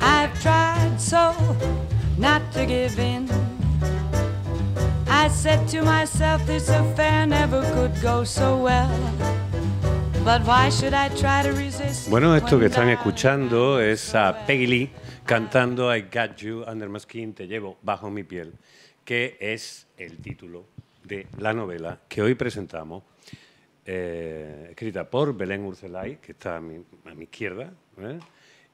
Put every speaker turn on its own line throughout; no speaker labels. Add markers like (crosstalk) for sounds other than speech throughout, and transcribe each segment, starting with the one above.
I've tried so not to give in. I said to myself,
this affair never could go so well.
Bueno, esto que están escuchando es a Peggy Lee cantando I Got You Under My Skin, Te Llevo Bajo Mi Piel, que es el título de la novela que hoy presentamos, eh, escrita por Belén Urcelay, que está a mi, izquierda, ¿eh?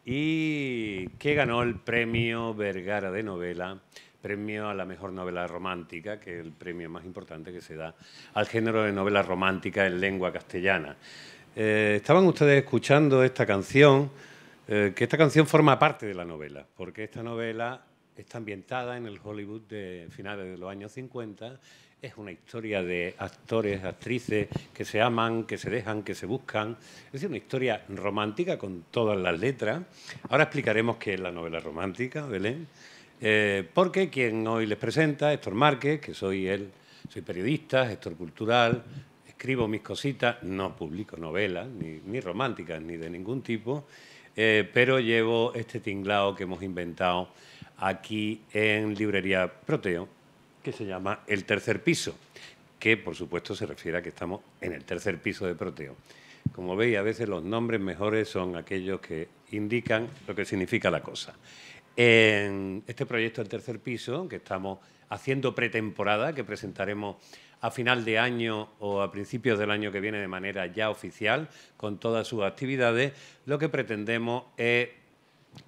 y que ganó el premio Vergara de novela premio a la mejor novela romántica, que es el premio más importante que se da al género de novela romántica en lengua castellana. Eh, estaban ustedes escuchando esta canción, eh, que esta canción forma parte de la novela, porque esta novela está ambientada en el Hollywood de finales de los años 50. Es una historia de actores, actrices que se aman, que se dejan, que se buscan. Es decir, una historia romántica con todas las letras. Ahora explicaremos qué es la novela romántica, Belén. Eh, porque quien hoy les presenta, Héctor Márquez, que soy él, soy periodista, gestor cultural, escribo mis cositas, no publico novelas, ni, románticas, ni de ningún tipo, eh, pero llevo este tinglao que hemos inventado aquí en Librería Proteo, que se llama El Tercer Piso, que por supuesto se refiere a que estamos en el tercer piso de Proteo. Como veis, a veces los nombres mejores son aquellos que indican lo que significa la cosa. En este proyecto El Tercer Piso, que estamos haciendo pretemporada, que presentaremos a final de año o a principios del año que viene de manera ya oficial, con todas sus actividades, lo que pretendemos es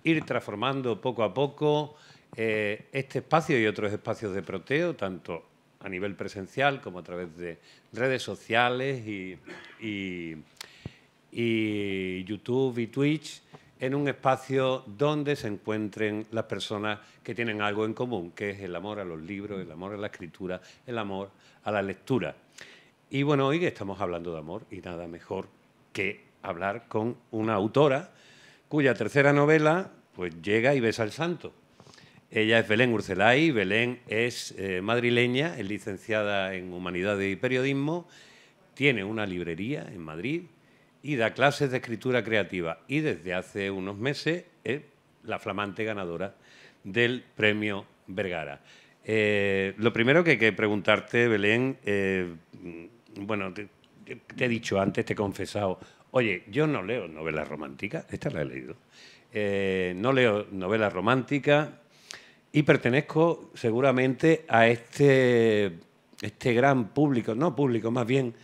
ir transformando poco a poco eh, este espacio y otros espacios de proteo, tanto a nivel presencial como a través de redes sociales y, y YouTube y Twitch en un espacio donde se encuentren las personas que tienen algo en común, que es el amor a los libros, el amor a la escritura, el amor a la lectura. Y bueno, hoy estamos hablando de amor y nada mejor que hablar con una autora cuya tercera novela pues llega y besa al santo. Ella es Belén Urcelay, Belén es eh, madrileña, es licenciada en Humanidades y Periodismo, tiene una librería en Madrid, y da clases de escritura creativa. Y desde hace unos meses es la flamante ganadora del premio Vergara. Eh, lo primero que hay que preguntarte, Belén, eh, bueno, te, he dicho antes, te he confesado, oye, yo no leo novelas románticas, esta la he leído, eh, no leo novelas románticas y pertenezco seguramente a este, este gran público, no público, más bien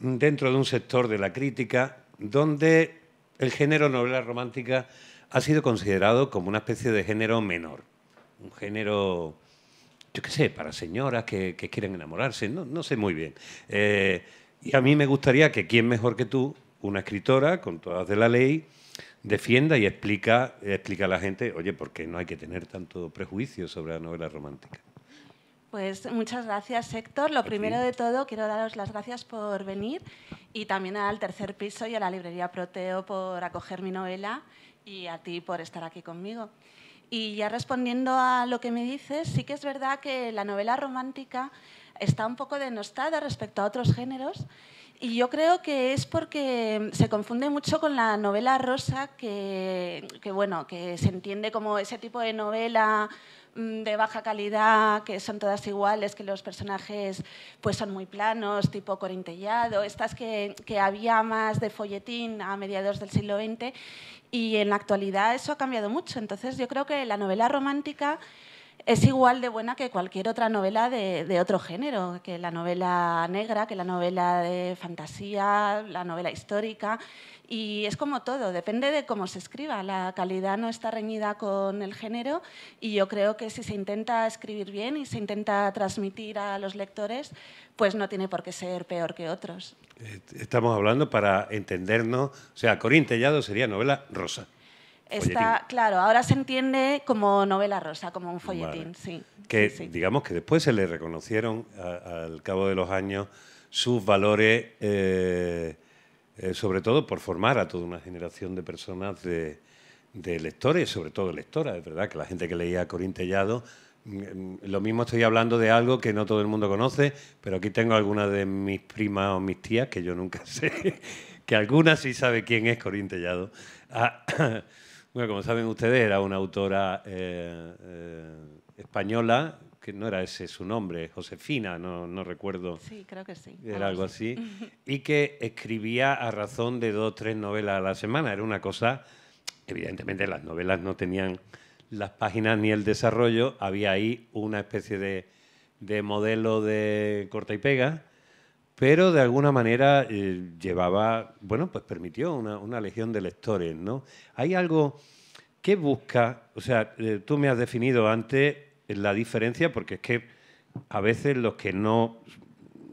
dentro de un sector de la crítica donde el género novela romántica ha sido considerado como una especie de género menor, un género, yo qué sé, para señoras que, quieren enamorarse, no, no, sé muy bien. Eh, y a mí me gustaría que quién mejor que tú, una escritora con todas de la ley, defienda y explica, explica a la gente, oye, ¿por qué no hay que tener tanto prejuicio sobre la novela romántica?
Pues muchas gracias, Héctor. Lo primero de todo, quiero daros las gracias por venir y también al tercer piso y a la librería Proteo por acoger mi novela y a ti por estar aquí conmigo. Y ya respondiendo a lo que me dices, sí que es verdad que la novela romántica está un poco denostada respecto a otros géneros y yo creo que es porque se confunde mucho con la novela rosa, que, bueno, que se entiende como ese tipo de novela mm, de baja calidad, que son todas iguales, que los personajes pues son muy planos, tipo corintellado, estas que, que había más de folletín a mediados del siglo XX, y en la actualidad eso ha cambiado mucho. Entonces yo creo que la novela romántica es igual de buena que cualquier otra novela de, otro género, que la novela negra, que la novela de fantasía, la novela histórica. Y es como todo, depende de cómo se escriba. La calidad no está reñida con el género y yo creo que si se intenta escribir bien y se intenta transmitir a los lectores, pues no tiene por qué ser peor que otros.
Eh, estamos hablando para entendernos, o sea, Corín Tellado sería novela rosa. Está,
claro, ahora se entiende como novela rosa, como un folletín, sí.
Que digamos que después se le reconocieron al cabo de los años sus valores, eh, eh, sobre todo por formar a toda una generación de personas de, lectores, sobre todo lectoras, es verdad que la gente que leía a Corín Tellado, mm, mm, lo mismo estoy hablando de algo que no todo el mundo conoce, pero aquí tengo algunas de mis primas o mis tías, que yo nunca (laughs) sé, que alguna sí sabe quién es Corín Tellado. Ah, como saben ustedes, era una autora eh, eh, española, que no era ese su nombre, Josefina, no, recuerdo. Sí, creo que sí. Era algo así. (laughs) y que escribía a razón de dos, o tres novelas a la semana. Era una cosa, evidentemente las novelas no tenían las páginas ni el desarrollo, había ahí una especie de, de modelo de corta y pega pero de alguna manera eh, llevaba, bueno, pues permitió una, legión de lectores, ¿no? Hay algo que busca, o sea, eh, tú me has definido antes la diferencia, porque es que a veces los que no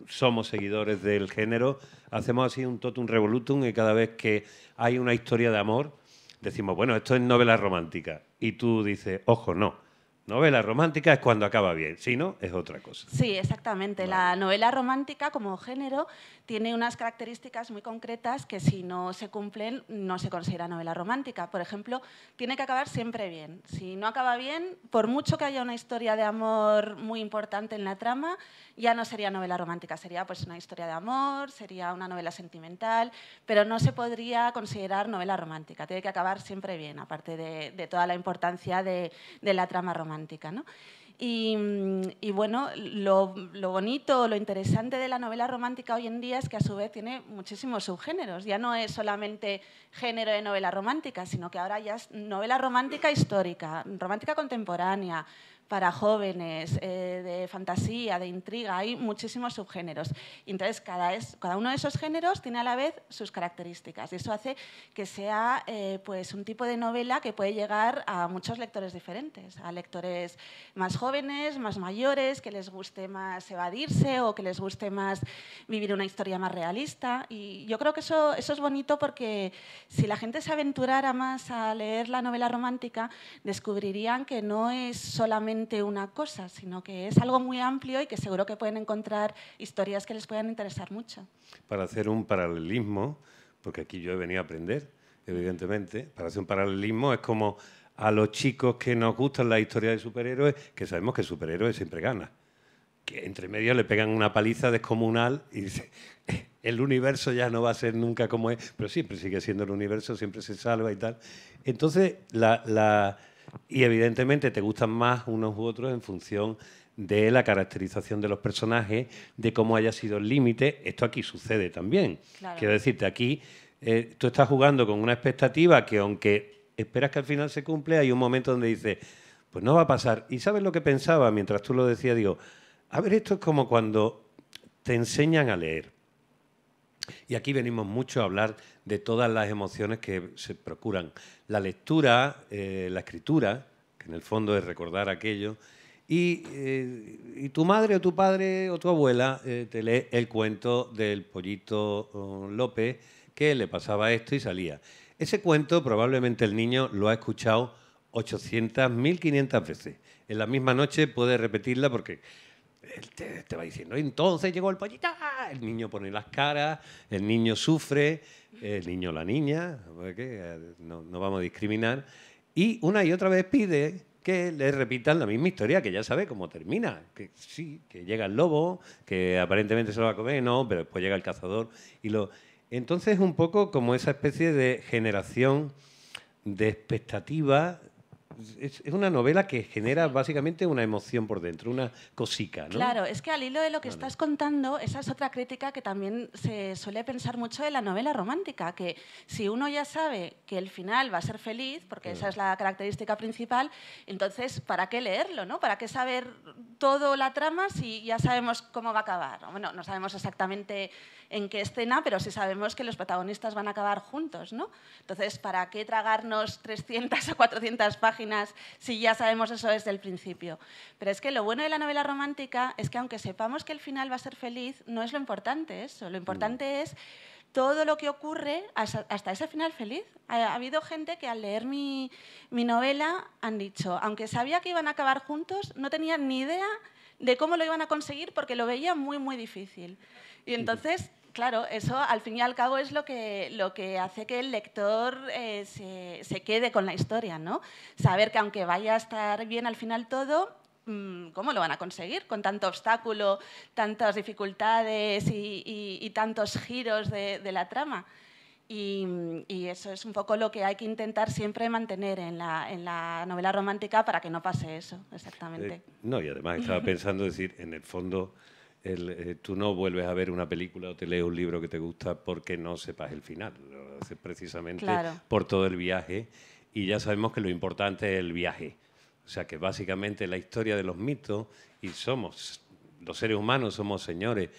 somos seguidores del género hacemos así un totum revolutum y cada vez que hay una historia de amor decimos, bueno, esto es novela romántica. Y tú dices, ojo, no Novela romántica es cuando acaba bien, si no, es otra cosa.
Sí, exactamente. La novela romántica como género tiene unas características muy concretas que si no se cumplen no se considera novela romántica. Por ejemplo, tiene que acabar siempre bien. Si no acaba bien, por mucho que haya una historia de amor muy importante en la trama, ya no sería novela romántica, sería pues una historia de amor, sería una novela sentimental, pero no se podría considerar novela romántica. Tiene que acabar siempre bien, aparte de, toda la importancia de la trama romántica romántica. Y, bueno, lo, bonito, lo interesante de la novela romántica hoy en día es que a su vez tiene muchísimos subgéneros. Ya no es solamente género de novela romántica, sino que ahora ya es novela romántica histórica, romántica contemporánea, para jóvenes, eh, de fantasía, de intriga, hay muchísimos subgéneros. entonces, cada, es, cada uno de esos géneros tiene a la vez sus características y eso hace que sea eh, pues un tipo de novela que puede llegar a muchos lectores diferentes, a lectores más jóvenes, más mayores, que les guste más evadirse o que les guste más vivir una historia más realista. Y yo creo que eso, eso es bonito porque si la gente se aventurara más a leer la novela romántica, descubrirían que no es solamente una cosa, sino que es algo muy amplio y que seguro que pueden encontrar historias que les puedan interesar mucho.
Para hacer un paralelismo, porque aquí yo he venido a aprender, evidentemente, para hacer un paralelismo es como a los chicos que nos gustan las historias de superhéroes, que sabemos que superhéroes siempre gana. Que entre medio le pegan una paliza descomunal y dice, eh, el universo ya no va a ser nunca como es, pero siempre sigue siendo el universo, siempre se salva y tal. Entonces, la y evidentemente te gustan más unos u otros en función de la caracterización de los personajes, de cómo haya sido el límite. Esto aquí sucede también. Quiero decirte, aquí eh, tú estás jugando con una expectativa que aunque esperas que al final se cumple, hay un momento donde dices, pues no va a pasar. Y sabes lo que pensaba mientras tú lo decías, digo, a ver, esto es como cuando te enseñan a leer. Y aquí venimos mucho a hablar de todas las emociones que se procuran. La lectura, eh, la escritura, que en el fondo es recordar aquello, y, eh, tu madre o tu padre o tu abuela eh, te lee el cuento del pollito oh, López que le pasaba esto y salía. Ese cuento probablemente el niño lo ha escuchado 800, 1500 veces. En la misma noche puede repetirla porque te, va diciendo, entonces llegó el pollito. El niño pone las caras, el niño sufre, el niño la niña, no, vamos a discriminar. Y una y otra vez pide que le repitan la misma historia, que ya sabe cómo termina. Que sí, que llega el lobo, que aparentemente se lo va a comer, no, pero después llega el cazador y lo... Entonces, un poco como esa especie de generación de expectativa pues, es, una novela que genera básicamente una emoción por dentro, una cosica, Claro,
es que al hilo de lo que estás contando, esa es otra crítica que también se suele pensar mucho de la novela romántica, que si uno ya sabe que el final va a ser feliz, porque esa es la característica principal, entonces, ¿para qué leerlo, no? ¿Para qué saber todo la trama si ya sabemos cómo va a acabar? Bueno, no sabemos exactamente en qué escena, pero sí sabemos que los protagonistas van a acabar juntos, ¿no? Entonces, ¿para qué tragarnos 300 (laughs) o 400 páginas si ya sabemos eso desde el principio? Pero es que lo bueno de la novela romántica es que aunque sepamos que el final va a ser feliz, no es lo importante eso, lo importante es todo lo que ocurre hasta ese final feliz. Ha habido gente que al leer mi, mi, novela han dicho, aunque sabía que iban a acabar juntos, no tenía ni idea de cómo lo iban a conseguir porque lo veía muy, muy difícil. Y entonces, claro, eso al fin y al cabo es lo que, lo que hace que el lector eh, se, se, quede con la historia, ¿no? Saber que aunque vaya a estar bien al final todo, mm, ¿cómo lo van a conseguir? Con tanto obstáculo, tantas dificultades y, y, tantos giros de, de la trama. Y, y, eso es un poco lo que hay que intentar siempre mantener en la, en la novela romántica para que no pase eso, exactamente. Eh,
no, y además estaba (laughs) pensando decir, en el fondo eh, tú no vuelves a ver una película o te lees un libro que te gusta porque no sepas el final. Lo haces precisamente por todo el viaje y ya sabemos que lo importante es el viaje. O sea que básicamente la historia de los mitos y somos, los seres humanos somos señores,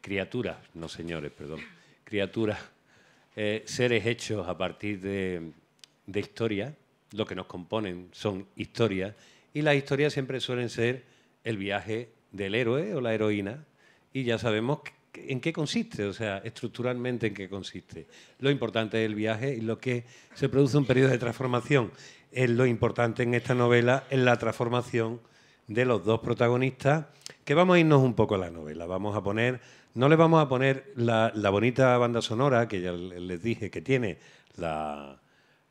criaturas, no señores, perdón, criaturas, eh, seres hechos a partir de, de historia, lo que nos componen son historias y las historias siempre suelen ser el viaje del héroe o la heroína y ya sabemos en qué consiste, o sea, estructuralmente en qué consiste. Lo importante es el viaje y lo que se produce un periodo de transformación. Es lo importante en esta novela es la transformación de los dos protagonistas, que vamos a irnos un poco a la novela. Vamos a poner, no le vamos a poner la bonita banda sonora que ya les dije que tiene la,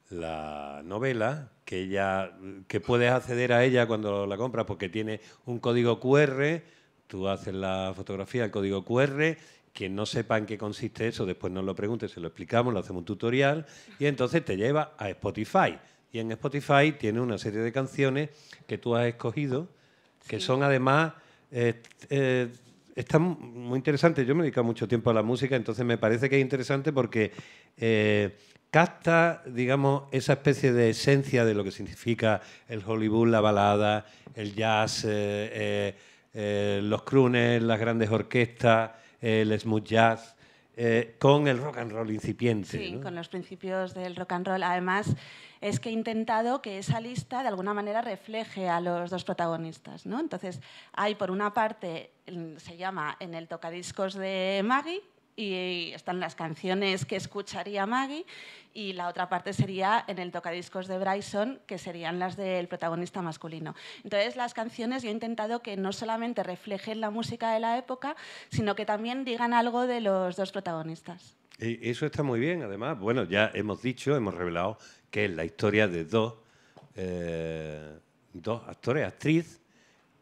la novela, que, ella, que puedes acceder a ella cuando la compras porque tiene un código QR, tú haces la fotografía, del código QR, quien no sepa en qué consiste eso, después nos lo pregunte, se lo explicamos, lo hacemos un tutorial y entonces te lleva a Spotify. Y en Spotify tiene una serie de canciones que tú has escogido, que son además... Eh, eh, están muy interesantes. Yo me dedico mucho tiempo a la música, entonces me parece que es interesante porque eh, capta, digamos, esa especie de esencia de lo que significa el Hollywood, la balada, el jazz, eh, eh, eh, los crooners, las grandes orquestas, el smooth jazz. con el rock and roll incipiente. Sí, con
los principios del rock and roll. Además, es que he intentado que esa lista de alguna manera refleje a los dos protagonistas. ¿no? Entonces, hay por una parte, se llama En el tocadiscos de Maggie, y están las canciones que escucharía Maggie y la otra parte sería en el tocadiscos de Bryson, que serían las del protagonista masculino. Entonces, las canciones yo he intentado que no solamente reflejen la música de la época, sino que también digan algo de los dos protagonistas.
Eso está muy bien, además. Bueno, ya hemos dicho, hemos revelado que es la historia de dos, eh, dos actores, actriz,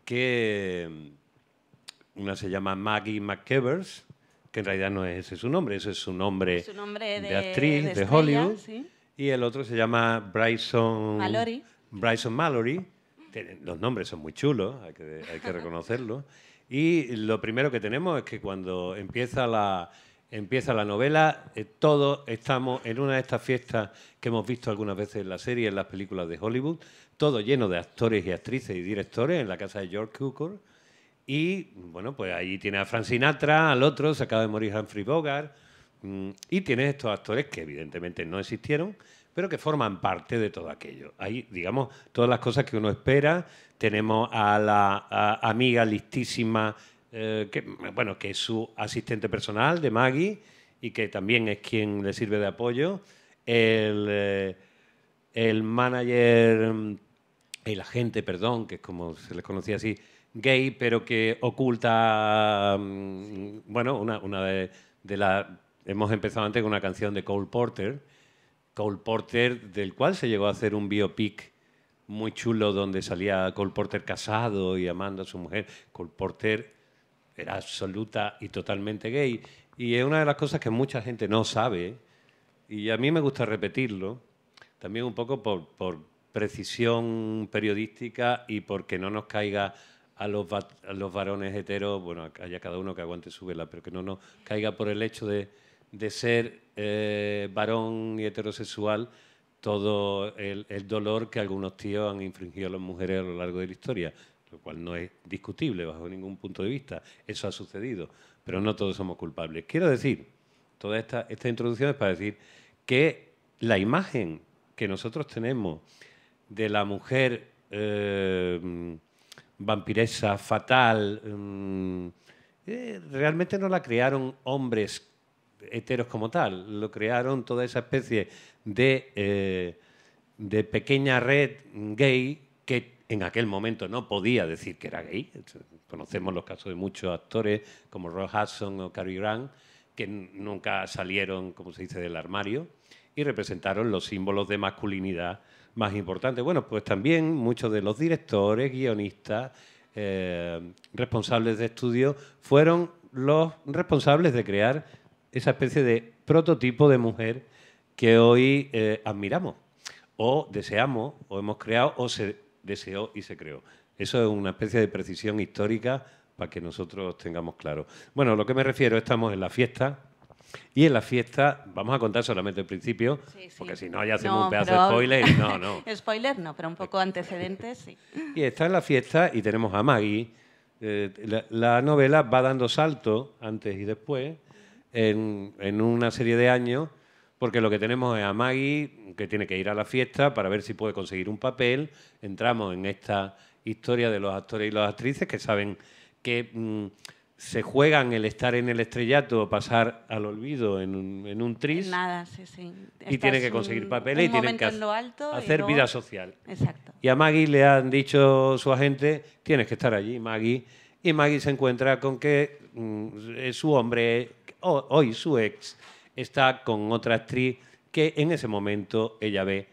que mm, una se llama Maggie McEvers que en realidad no es ese su nombre, ese es su nombre, de, actriz de, Hollywood. Y el otro se llama Bryson Mallory. Bryson Mallory. Los nombres son muy chulos, hay que, hay (laughs) reconocerlo. Y lo primero que tenemos es que cuando empieza la, empieza la novela, eh, todos estamos en una de estas fiestas que hemos visto algunas veces en la serie, en las películas de Hollywood, todo lleno de actores y actrices y directores en la casa de George Cukor y bueno, pues ahí tiene a Frank Sinatra, al otro, se acaba de morir Humphrey Bogart. Mm, y tiene estos actores que evidentemente no existieron, pero que forman parte de todo aquello. Ahí, digamos, todas las cosas que uno espera. Tenemos a la amiga listísima, eh, que, bueno, que es su asistente personal de Maggie y que también es quien le sirve de apoyo. El, eh, el manager, mm, el agente, perdón, que es como se les conocía así, gay, pero que oculta, mm, bueno, una, una de, las... Hemos empezado antes con una canción de Cole Porter, Cole Porter, del cual se llegó a hacer un biopic muy chulo donde salía Cole Porter casado y amando a su mujer. Cole Porter era absoluta y totalmente gay. Y es una de las cosas que mucha gente no sabe, y a mí me gusta repetirlo, también un poco por, por precisión periodística y porque no nos caiga a los, varones heteros, bueno, haya cada uno que aguante su vela, pero que no nos caiga por el hecho de, ser eh, varón y heterosexual todo el, dolor que algunos tíos han infringido a las mujeres a lo largo de la historia, lo cual no es discutible bajo ningún punto de vista. Eso ha sucedido, pero no todos somos culpables. Quiero decir, toda esta, esta introducción es para decir que la imagen que nosotros tenemos de la mujer eh, vampiresa fatal. Mm, eh, realmente no la crearon hombres heteros como tal, lo crearon toda esa especie eh, de, pequeña red gay que en aquel momento no podía decir que era gay. Conocemos los casos de muchos actores como Ross Hudson o Cary Grant, que nunca salieron, como se dice, del armario y representaron los símbolos de masculinidad más importante, Bueno, pues también muchos de los directores, guionistas, eh, responsables de estudio, fueron los responsables de crear esa especie de prototipo de mujer que hoy eh, admiramos, o deseamos, o hemos creado, o se deseó y se creó. Eso es una especie de precisión histórica para que nosotros tengamos claro. Bueno, lo que me refiero, estamos en la fiesta, y en la fiesta, vamos a contar solamente el principio, porque si no ya hacemos un pedazo de spoiler no, no.
(laughs) spoiler no, pero un poco antecedentes, sí.
Y está en la fiesta y tenemos a Maggie. Eh, la, novela va dando salto antes y después en, en una serie de años, porque lo que tenemos es a Maggie que tiene que ir a la fiesta para ver si puede conseguir un papel. Entramos en esta historia de los actores y las actrices que saben que mm, se juegan el estar en el estrellato pasar al olvido en un, en tris. Nada, sí, sí. Y tiene que conseguir papeles y tienen que hacer vida social. Exacto. Y a Maggie le han dicho su agente, tienes que estar allí, Maggie. Y Maggie se encuentra con que mm, su hombre, hoy su ex, está con otra actriz que en ese momento ella ve,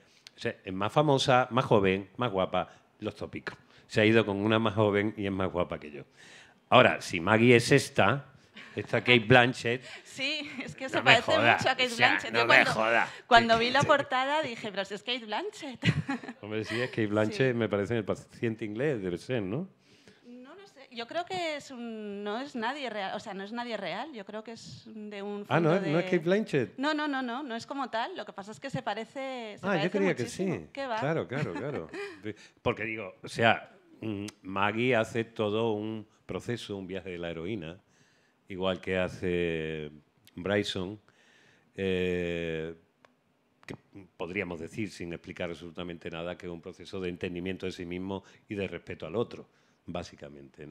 es más famosa, más joven, más guapa, los tópicos. Se ha ido con una más joven y es más guapa que yo. Ahora, si Maggie es esta, esta Kate Blanchett.
Sí, es que se parece mucho a Kate Blanchett. No cuando, me joda. Cuando vi la portada dije, pero si es Kate Blanchett.
(laughs) Hombre, sí, es Kate Blanchett, me parece el paciente inglés, debe ser, ¿no?
No lo sé. Yo creo que es un, no es nadie real, o sea, no es nadie real. Yo creo que es de un. Ah, no, no es Kate Blanchett. No, no, no, no, no es como tal. Lo que pasa es que se parece.
ah, yo creía que sí. Claro, claro, claro. (laughs) Porque digo, o sea, Mm, Maggie hace todo un proceso, un viaje de la heroína, igual que hace Bryson, eh, que podríamos decir, sin explicar absolutamente nada, que es un proceso de entendimiento de sí mismo y de respeto al otro, básicamente.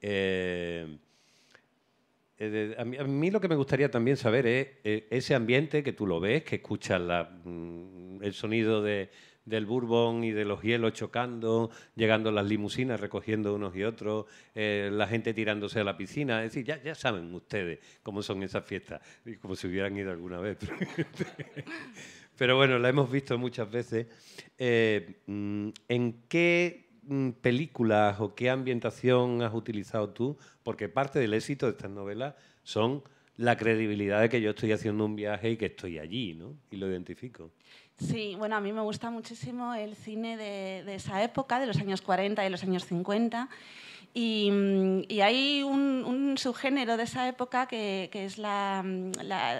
Eh, eh, a, mí, lo que me gustaría también saber es ese ambiente que tú lo ves, que escuchas mm, el sonido de, del Bourbon y de los hielos chocando, llegando las limusinas recogiendo unos y otros, eh, la gente tirándose a la piscina. Es decir, ya, ya saben ustedes cómo son esas fiestas, como si hubieran ido alguna vez. (laughs) Pero bueno, la hemos visto muchas veces. Eh, mm, ¿En qué mm, películas o qué ambientación has utilizado tú? Porque parte del éxito de estas novelas son la credibilidad de que yo estoy haciendo un viaje y que estoy allí, ¿no? Y lo identifico.
Sí, bueno, a mí me gusta muchísimo el cine de, esa época, de los años 40 y los años 50. Y, hay un, subgénero de esa época que, que es la,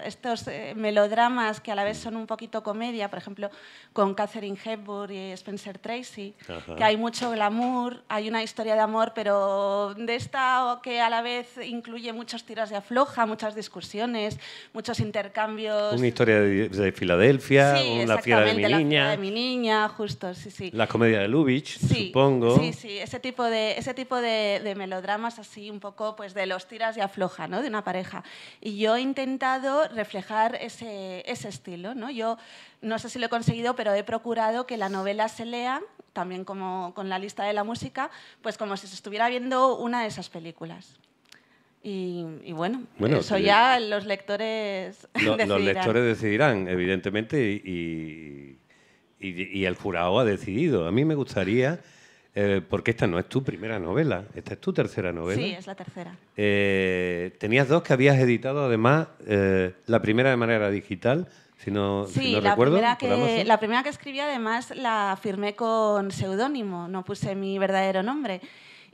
estos eh, melodramas que a la vez son un poquito comedia, por ejemplo, con Catherine Hepburn y Spencer Tracy, que hay mucho glamour, hay una historia de amor, pero de esta que a la vez incluye muchos tiras de afloja, muchas discusiones, muchos intercambios. Una
historia de, Filadelfia, una fiera de mi niña. La de mi
niña, justo, sí, sí. La
comedia de Lubitsch, supongo. Sí,
sí, ese tipo de, ese tipo de de, melodramas así un poco pues de los tiras y afloja, ¿no? De una pareja. Y yo he intentado reflejar ese, ese estilo, ¿no? Yo no sé si lo he conseguido, pero he procurado que la novela se lea, también como con la lista de la música, pues como si se estuviera viendo una de esas películas. Y, bueno, eso ya los lectores (laughs) decidirán. Los lectores
decidirán, evidentemente, y, y, y, el jurado ha decidido. A mí me gustaría eh, porque esta no es tu primera novela, esta es tu tercera novela. Sí, es la tercera. Eh, tenías dos que habías editado, además, eh, la primera de manera digital, si no, la recuerdo. Primera pues que,
la primera que escribí, además, la firmé con seudónimo, no puse mi verdadero nombre.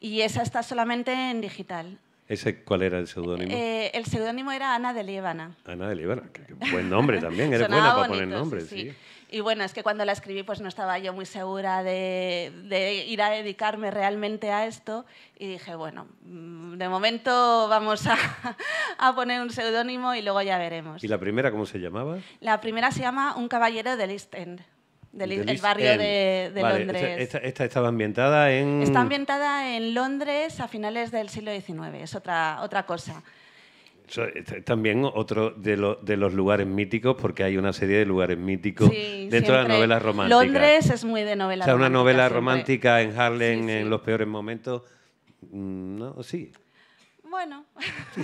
Y esa está solamente en digital.
¿Ese cuál era el seudónimo?
el seudónimo era Ana de Líbana.
Ana de Líbana, buen nombre también, eres buena para poner nombres. sí.
Y bueno, es que cuando la escribí pues no estaba yo muy segura de, ir a dedicarme realmente a esto y dije, bueno, mm, de momento vamos (laughs) a, poner un seudónimo y luego ya veremos.
¿Y la primera cómo se llamaba?
La primera se llama Un caballero del East End. Del, el barrio de, Londres.
Esta, estaba ambientada en... Está
ambientada en Londres a finales del siglo XIX, es otra, otra cosa
también otro de, de, los lugares míticos, porque hay una serie de lugares míticos dentro de la novela romántica. Londres es muy de novela romántica. O sea, una novela romántica en Harlem en los peores momentos. Mm, no, sí.
Bueno. (laughs)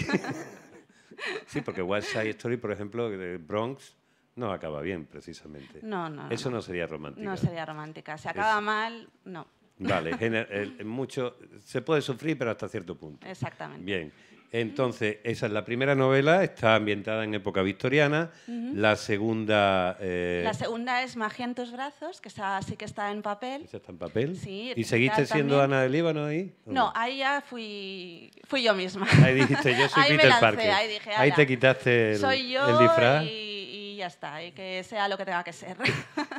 sí, porque West Side Story, por ejemplo, de Bronx, no acaba bien, precisamente. No, no. Eso no, sería romántico No
sería romántica. Si acaba mal, no. Vale,
(laughs) mucho, se puede sufrir, pero hasta cierto punto. Exactamente. Bien. Entonces, esa es la primera novela, está ambientada en época victoriana. La segunda... Eh, la
segunda es Magia en tus brazos, que está, sí que está en papel. ¿Está en papel? ¿Y seguiste siendo Ana
del Líbano ahí?
No, ahí ya fui, fui yo misma. Ahí dijiste, yo soy (laughs) ahí Peter Ahí, te quitaste el, soy yo Y ya está, y que sea lo que tenga que ser.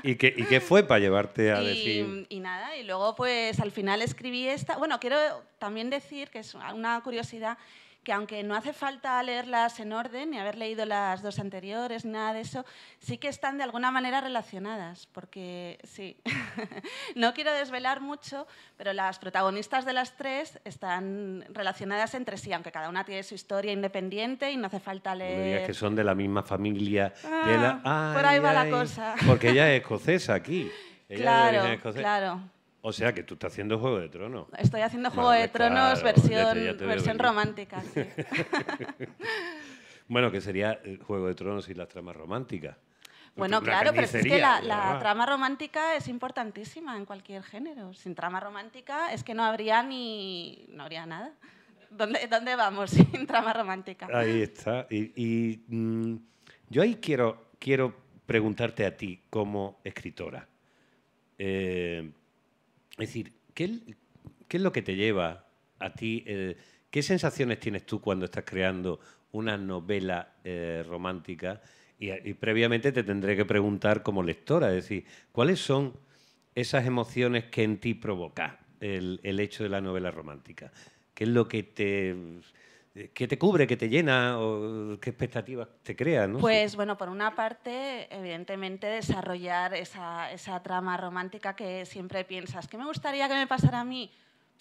¿Y, qué, fue para llevarte a (laughs) decir?
Y nada, y luego pues al final escribí esta, bueno, quiero también decir que es una curiosidad, que aunque no hace falta leerlas en orden ni haber leído las dos anteriores, nada de eso, sí que están de alguna manera relacionadas, porque sí, (laughs) no quiero desvelar mucho, pero las protagonistas de las tres están relacionadas entre sí, aunque cada una tiene su historia independiente y no hace falta leer... que
son de la misma familia. Ah, por ahí va la cosa. Porque ella es escocesa aquí. claro, claro. O sea que tú estás haciendo Juego de Tronos. Estoy haciendo Juego de Tronos versión, versión romántica. (laughs) bueno, que sería el eh, Juego de Tronos y las tramas románticas. Pues bueno, claro, pero es que la, trama
romántica es importantísima en cualquier género. Sin trama romántica es que no habría ni no habría nada. ¿Dónde, dónde vamos (laughs) sin trama romántica? Ahí
está. Y, mm, yo ahí quiero, quiero preguntarte a ti como escritora. Eh, es decir, ¿qué, es lo que te lleva a ti? Eh, ¿Qué sensaciones tienes tú cuando estás creando una novela eh, romántica? Y, previamente te tendré que preguntar como lectora, es decir, ¿cuáles son esas emociones que en ti provoca el hecho de la novela romántica? ¿Qué es lo que te ¿Qué te cubre, qué te llena o qué expectativas te crea? Pues
bueno, por una parte, evidentemente, desarrollar esa, esa trama romántica que siempre piensas, ¿qué me gustaría que me pasara a mí?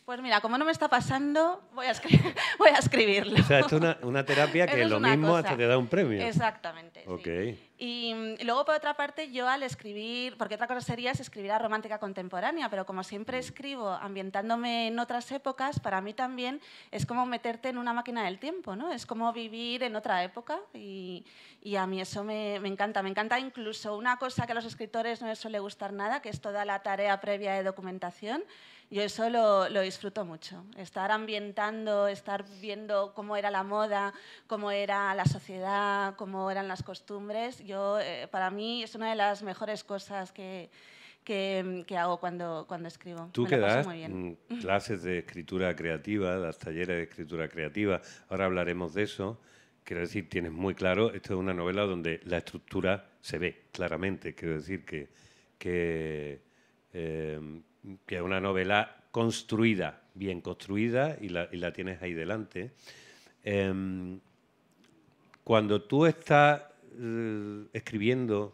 Pues mira, como no me está pasando, voy a, (laughs) voy a escribirlo. O sea, esto
es una, terapia que lo mismo hasta te da un premio.
Exactamente. Ok. Y, mm, luego, por otra parte, yo al escribir, porque otra cosa sería escribir a romántica contemporánea, pero como siempre mm. escribo ambientándome en otras épocas, para mí también es como meterte en una máquina del tiempo, ¿no? Es como vivir en otra época y, a mí eso me, me, encanta. Me encanta incluso una cosa que a los escritores no les suele gustar nada, que es toda la tarea previa de documentación. Yo eso lo, lo, disfruto mucho, estar ambientando, estar viendo cómo era la moda, cómo era la sociedad, cómo eran las costumbres. Yo, eh, para mí es una de las mejores cosas que, que, que hago cuando, cuando escribo. Tú quedas en (laughs)
clases de escritura creativa, las talleres de escritura creativa, ahora hablaremos de eso. Quiero decir, tienes muy claro, esto es una novela donde la estructura se ve claramente. Quiero decir que, que eh, que es una novela construida, bien construida, y la, tienes ahí delante. Em, cuando tú estás eh, escribiendo,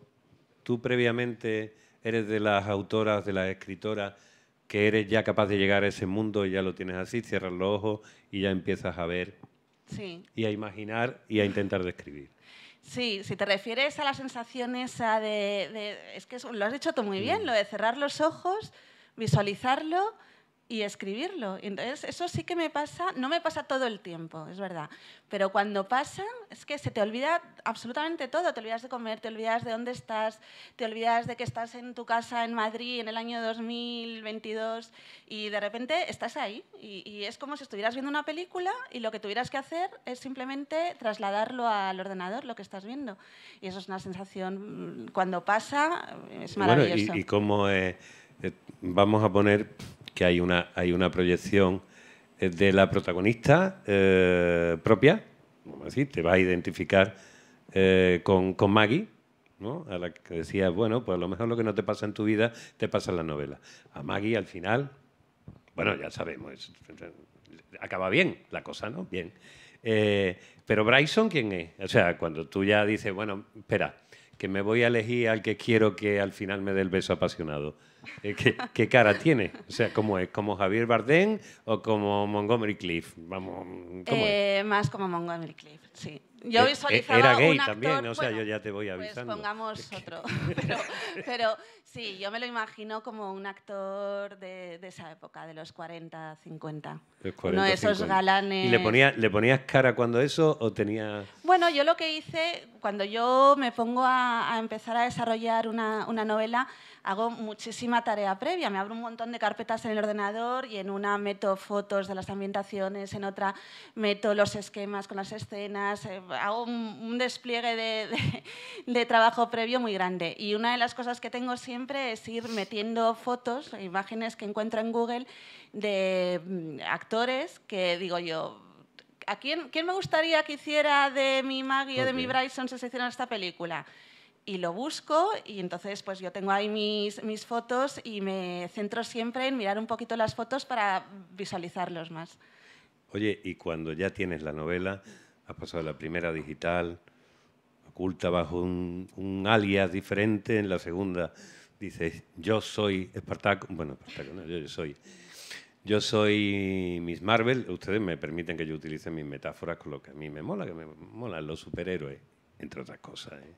tú previamente eres de las autoras, de las escritoras, que eres ya capaz de llegar a ese mundo y ya lo tienes así, cierras los ojos y ya empiezas a ver y a imaginar y a intentar describir.
Sí, si te refieres a las sensaciones, esa de, es que lo has dicho tú muy mm. bien, lo de cerrar los ojos, visualizarlo y escribirlo. Entonces, eso sí que me pasa, no me pasa todo el tiempo, es verdad, pero cuando pasa es que se te olvida absolutamente todo, te olvidas de comer, te olvidas de dónde estás, te olvidas de que estás en tu casa en Madrid en el año 2022 y de repente estás ahí y, es como si estuvieras viendo una película y lo que tuvieras que hacer es simplemente trasladarlo al ordenador, lo que estás viendo. Y eso es una sensación, mm, cuando pasa, es maravilloso. Bueno, y,
cómo... Eh, eh, vamos a poner que hay una, hay una proyección eh, de la protagonista eh, propia, te va a identificar con, Maggie, ¿no? a la que decías, bueno, pues a lo mejor lo que no te pasa en tu vida te pasa en la novela. A Maggie al final, bueno, ya sabemos, acaba bien la cosa, ¿no? Bien. pero Bryson, ¿quién es? O sea, cuando tú ya dices, bueno, espera, que me voy a elegir al que quiero que al final me dé el beso apasionado. Eh, ¿qué, cara tiene? O sea, ¿cómo es? Eh, ¿Como Javier Bardem o como Montgomery Cliff? Vamos, eh,
Más como Montgomery Cliff, sí. Yo visualizaba Era gay también, o sea, yo ya te voy pues avisando. Pues pongamos otro. (laughs) Pero, sí, yo me lo imagino como un actor de, esa época, de los 40, 50.
Los 40, Uno de esos galanes. ¿Y le, ponía, le ponías cara cuando eso o tenía...?
Bueno, yo lo que hice, cuando yo me pongo a, empezar a desarrollar una novela, hago muchísima tarea previa, me abro un montón de carpetas en el ordenador y en una meto fotos de las ambientaciones, en otra meto los esquemas con las escenas, eh, hago un, despliegue de, trabajo previo muy grande. Y una de las cosas que tengo siempre es ir metiendo fotos, e imágenes que encuentro en Google de mm, actores que digo yo, ¿a quién, me gustaría que hiciera de mi Maggie o de mi Bryson si se hiciera esta película? y lo busco y entonces pues yo tengo ahí mis, mis, fotos y me centro siempre en mirar un poquito las fotos para visualizarlos más.
Oye, y cuando ya tienes la novela, has pasado la primera digital, oculta bajo un, alias diferente, en la segunda dices, yo soy Espartaco, bueno, Espartaco no, yo, soy... Yo soy Miss Marvel, ustedes me permiten que yo utilice mis metáforas con lo que a mí me mola, que me mola los superhéroes, entre otras cosas. ¿eh?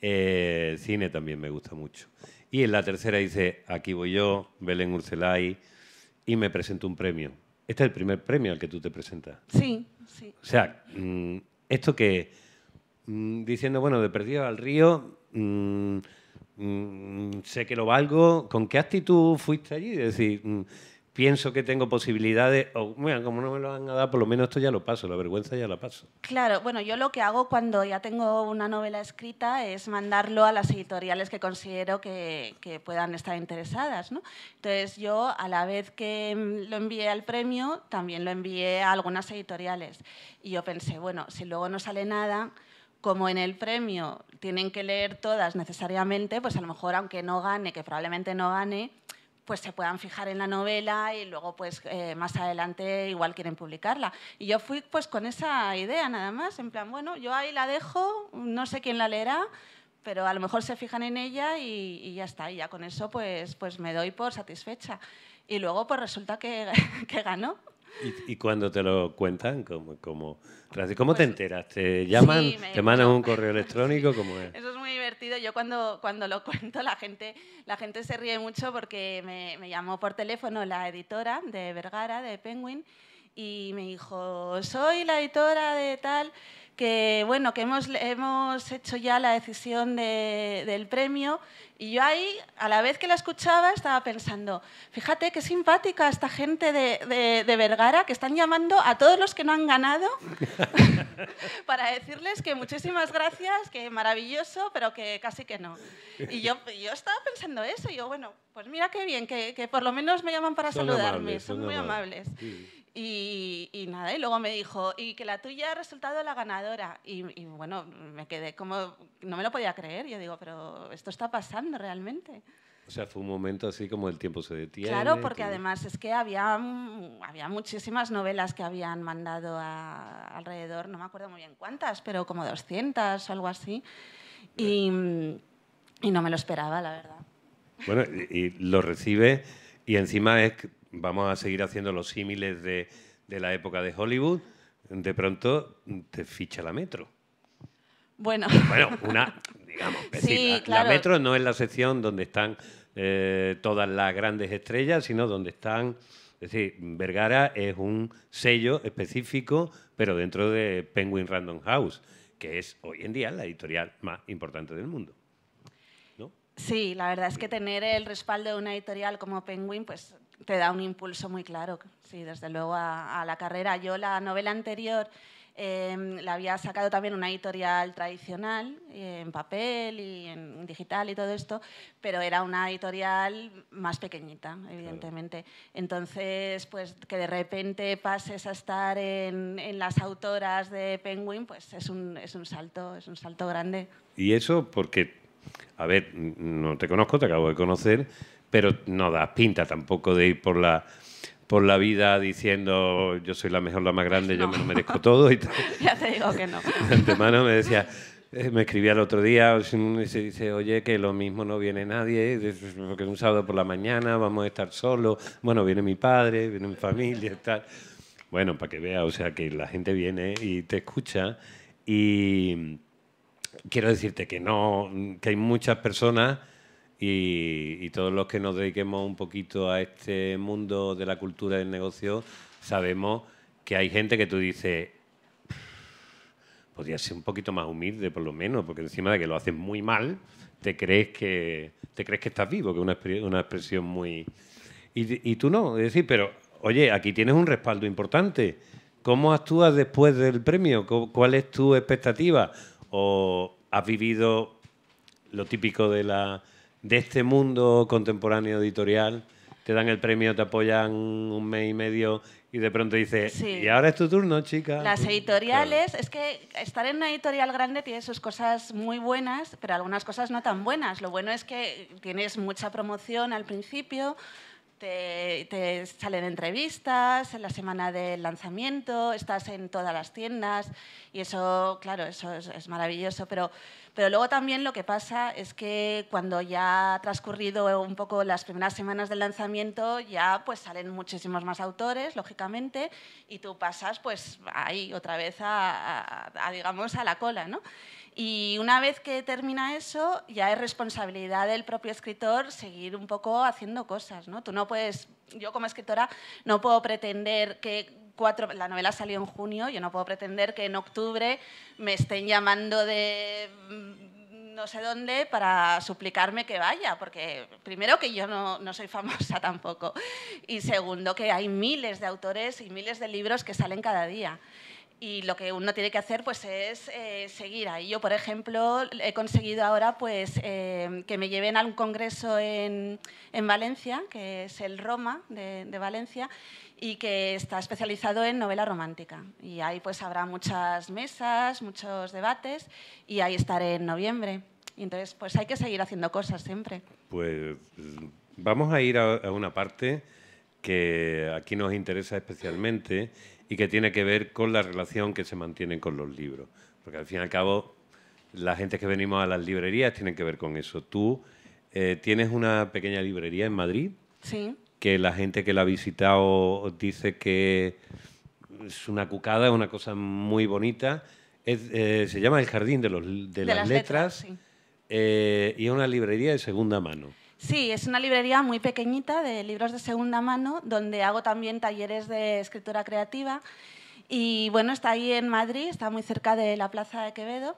Eh, el cine también me gusta mucho. Y en la tercera dice, aquí voy yo, Belén Urcelay, y me presento un premio. Este es el primer premio al que tú te presentas.
Sí, sí.
O sea, mm, esto que, mm, diciendo, bueno, de perdido al río, mm, sé que lo valgo, ¿con qué actitud fuiste allí? Es decir, pienso que tengo posibilidades, o mira como no me lo han dado, por lo menos esto ya lo paso, la vergüenza ya la paso.
Claro, bueno, yo lo que hago cuando ya tengo una novela escrita es mandarlo a las editoriales que considero que, que puedan estar interesadas, ¿no? Entonces yo, a la vez que mm, lo envié al premio, también lo envié a algunas editoriales. Y yo pensé, bueno, si luego no sale nada, como en el premio tienen que leer todas necesariamente, pues a lo mejor aunque no gane, que probablemente no gane, pues se puedan fijar en la novela y luego pues eh, más adelante igual quieren publicarla. Y yo fui pues con esa idea nada más, en plan, bueno, yo ahí la dejo, no sé quién la leerá, pero a lo mejor se fijan en ella y, ya está, y ya con eso pues, pues me doy por satisfecha. Y luego pues resulta que, (laughs) que ganó.
¿Y, cuando te lo cuentan? ¿Cómo, cómo, te pues enteras? ¿Te llaman? ¿Te mandan un correo (laughs) electrónico? Eso
es muy divertido. Yo cuando, lo (laughs) cuento la gente, se ríe mucho porque me, me llamó por teléfono la editora de Vergara, de Penguin, y me dijo, soy la editora de tal que bueno, que hemos, hemos hecho ya la decisión del premio y yo ahí, a la vez que la escuchaba, estaba pensando, fíjate qué simpática esta gente de, Vergara que están llamando a todos los que no han ganado (laughs) para decirles que muchísimas gracias, que maravilloso, pero que casi que no. Y yo, yo estaba pensando eso, y yo, bueno, pues mira qué bien, que, por lo menos me llaman para saludarme, son, muy amables. Y, nada, y luego me dijo, y que la tuya ha resultado la ganadora. Y, bueno, me quedé como, no me lo podía creer. Yo digo, pero esto está pasando realmente.
O sea, fue un momento así como el tiempo se detiene. Claro, porque
además es que había, había muchísimas novelas que habían mandado alrededor, no me acuerdo muy bien cuántas, pero como 200 o algo así. Y, y no me lo esperaba, la verdad.
Bueno, y lo recibe y encima es vamos a seguir haciendo los símiles de, la época de Hollywood, de pronto te ficha la metro.
Bueno. (laughs) Bueno, una,
digamos, la, metro no es la sección donde están eh, todas las grandes estrellas, sino donde están. Es decir, Vergara es un sello específico, pero dentro de Penguin Random House, que es hoy en día la editorial más importante del mundo.
Sí, la verdad es que tener el respaldo de una editorial como Penguin pues, te da un impulso muy claro, sí, desde luego a, la carrera. Yo la novela anterior em, la había sacado también una editorial tradicional, eh, en papel y en digital y todo esto, pero era una editorial más pequeñita, evidentemente. Entonces, pues que de repente pases a estar en, en las autoras de Penguin, pues es un, es un, salto, es un salto grande.
Y eso porque a ver, no te conozco, te acabo de conocer, pero no das pinta tampoco de ir por la por la vida diciendo yo soy la mejor, la más grande, yo me lo merezco todo y (laughs) ya te digo que no. antemano me decía, eh, me escribía el otro día y se dice, oye, que lo mismo no viene nadie, porque es un sábado por la mañana, vamos a estar solos, bueno, viene mi padre, viene mi familia, y tal. Bueno, para que vea, o sea, que la gente viene y te escucha y quiero decirte que no, mm, que hay muchas personas y, todos los que nos dediquemos un poquito a este mundo de la cultura del negocio sabemos que hay gente que tú dices podría ser un poquito más humilde por lo menos, porque encima de que lo haces muy mal, te crees que te crees que estás vivo, que es una, expresión muy y, y tú no, es decir, pero oye, aquí tienes un respaldo importante. ¿Cómo actúas después del premio? ¿Cuál es tu expectativa? o has vivido lo típico de, la, de este mundo contemporáneo editorial? Te dan el premio, te apoyan un mes y medio y de pronto dices, y ahora es tu turno, chica. Las
editoriales, es que estar en una editorial grande tiene sus cosas muy buenas, pero algunas cosas no tan buenas. Lo bueno es que tienes mucha promoción al principio, te, salen entrevistas, en la semana del lanzamiento, estás en todas las tiendas y eso, claro, eso es, maravilloso, pero, pero luego también lo que pasa es que cuando ya ha transcurrido un poco las primeras semanas del lanzamiento, ya pues salen muchísimos más autores, lógicamente, y tú pasas pues ahí otra vez a digamos, a la cola, ¿no? Y una vez que termina eso, ya es responsabilidad del propio escritor seguir un poco haciendo cosas, ¿no? Tú no puedes, yo como escritora no puedo pretender que Cuatro, la novela salió en junio, yo no puedo pretender que en octubre me estén llamando de mm, no sé dónde para suplicarme que vaya, porque primero que yo no, no, soy famosa (laughs) tampoco y segundo que hay miles de autores y miles de libros que salen cada día y lo que uno tiene que hacer pues es eh, seguir ahí. Yo, por ejemplo, he conseguido ahora pues eh, que me lleven a un congreso en, Valencia, que es el Roma de, Valencia, y que está especializado en novela romántica. Y ahí pues habrá muchas mesas, muchos debates, y ahí estaré en noviembre. Y entonces pues hay que seguir haciendo cosas siempre.
Pues vamos a ir a una parte que aquí nos interesa especialmente y que tiene que ver con la relación que se mantiene con los libros. Porque al fin y al cabo, la gente que venimos a las librerías tiene que ver con eso. Tú eh, tienes una pequeña librería en Madrid. Que la gente que la ha visitado dice que es una cucada, es una cosa muy bonita. Eh, se llama El Jardín de, las, Letras, eh, y es una librería de segunda mano.
Sí, es una librería muy pequeñita de libros de segunda mano, donde hago también talleres de escritura creativa. Y bueno, está ahí en Madrid, está muy cerca de la Plaza de Quevedo.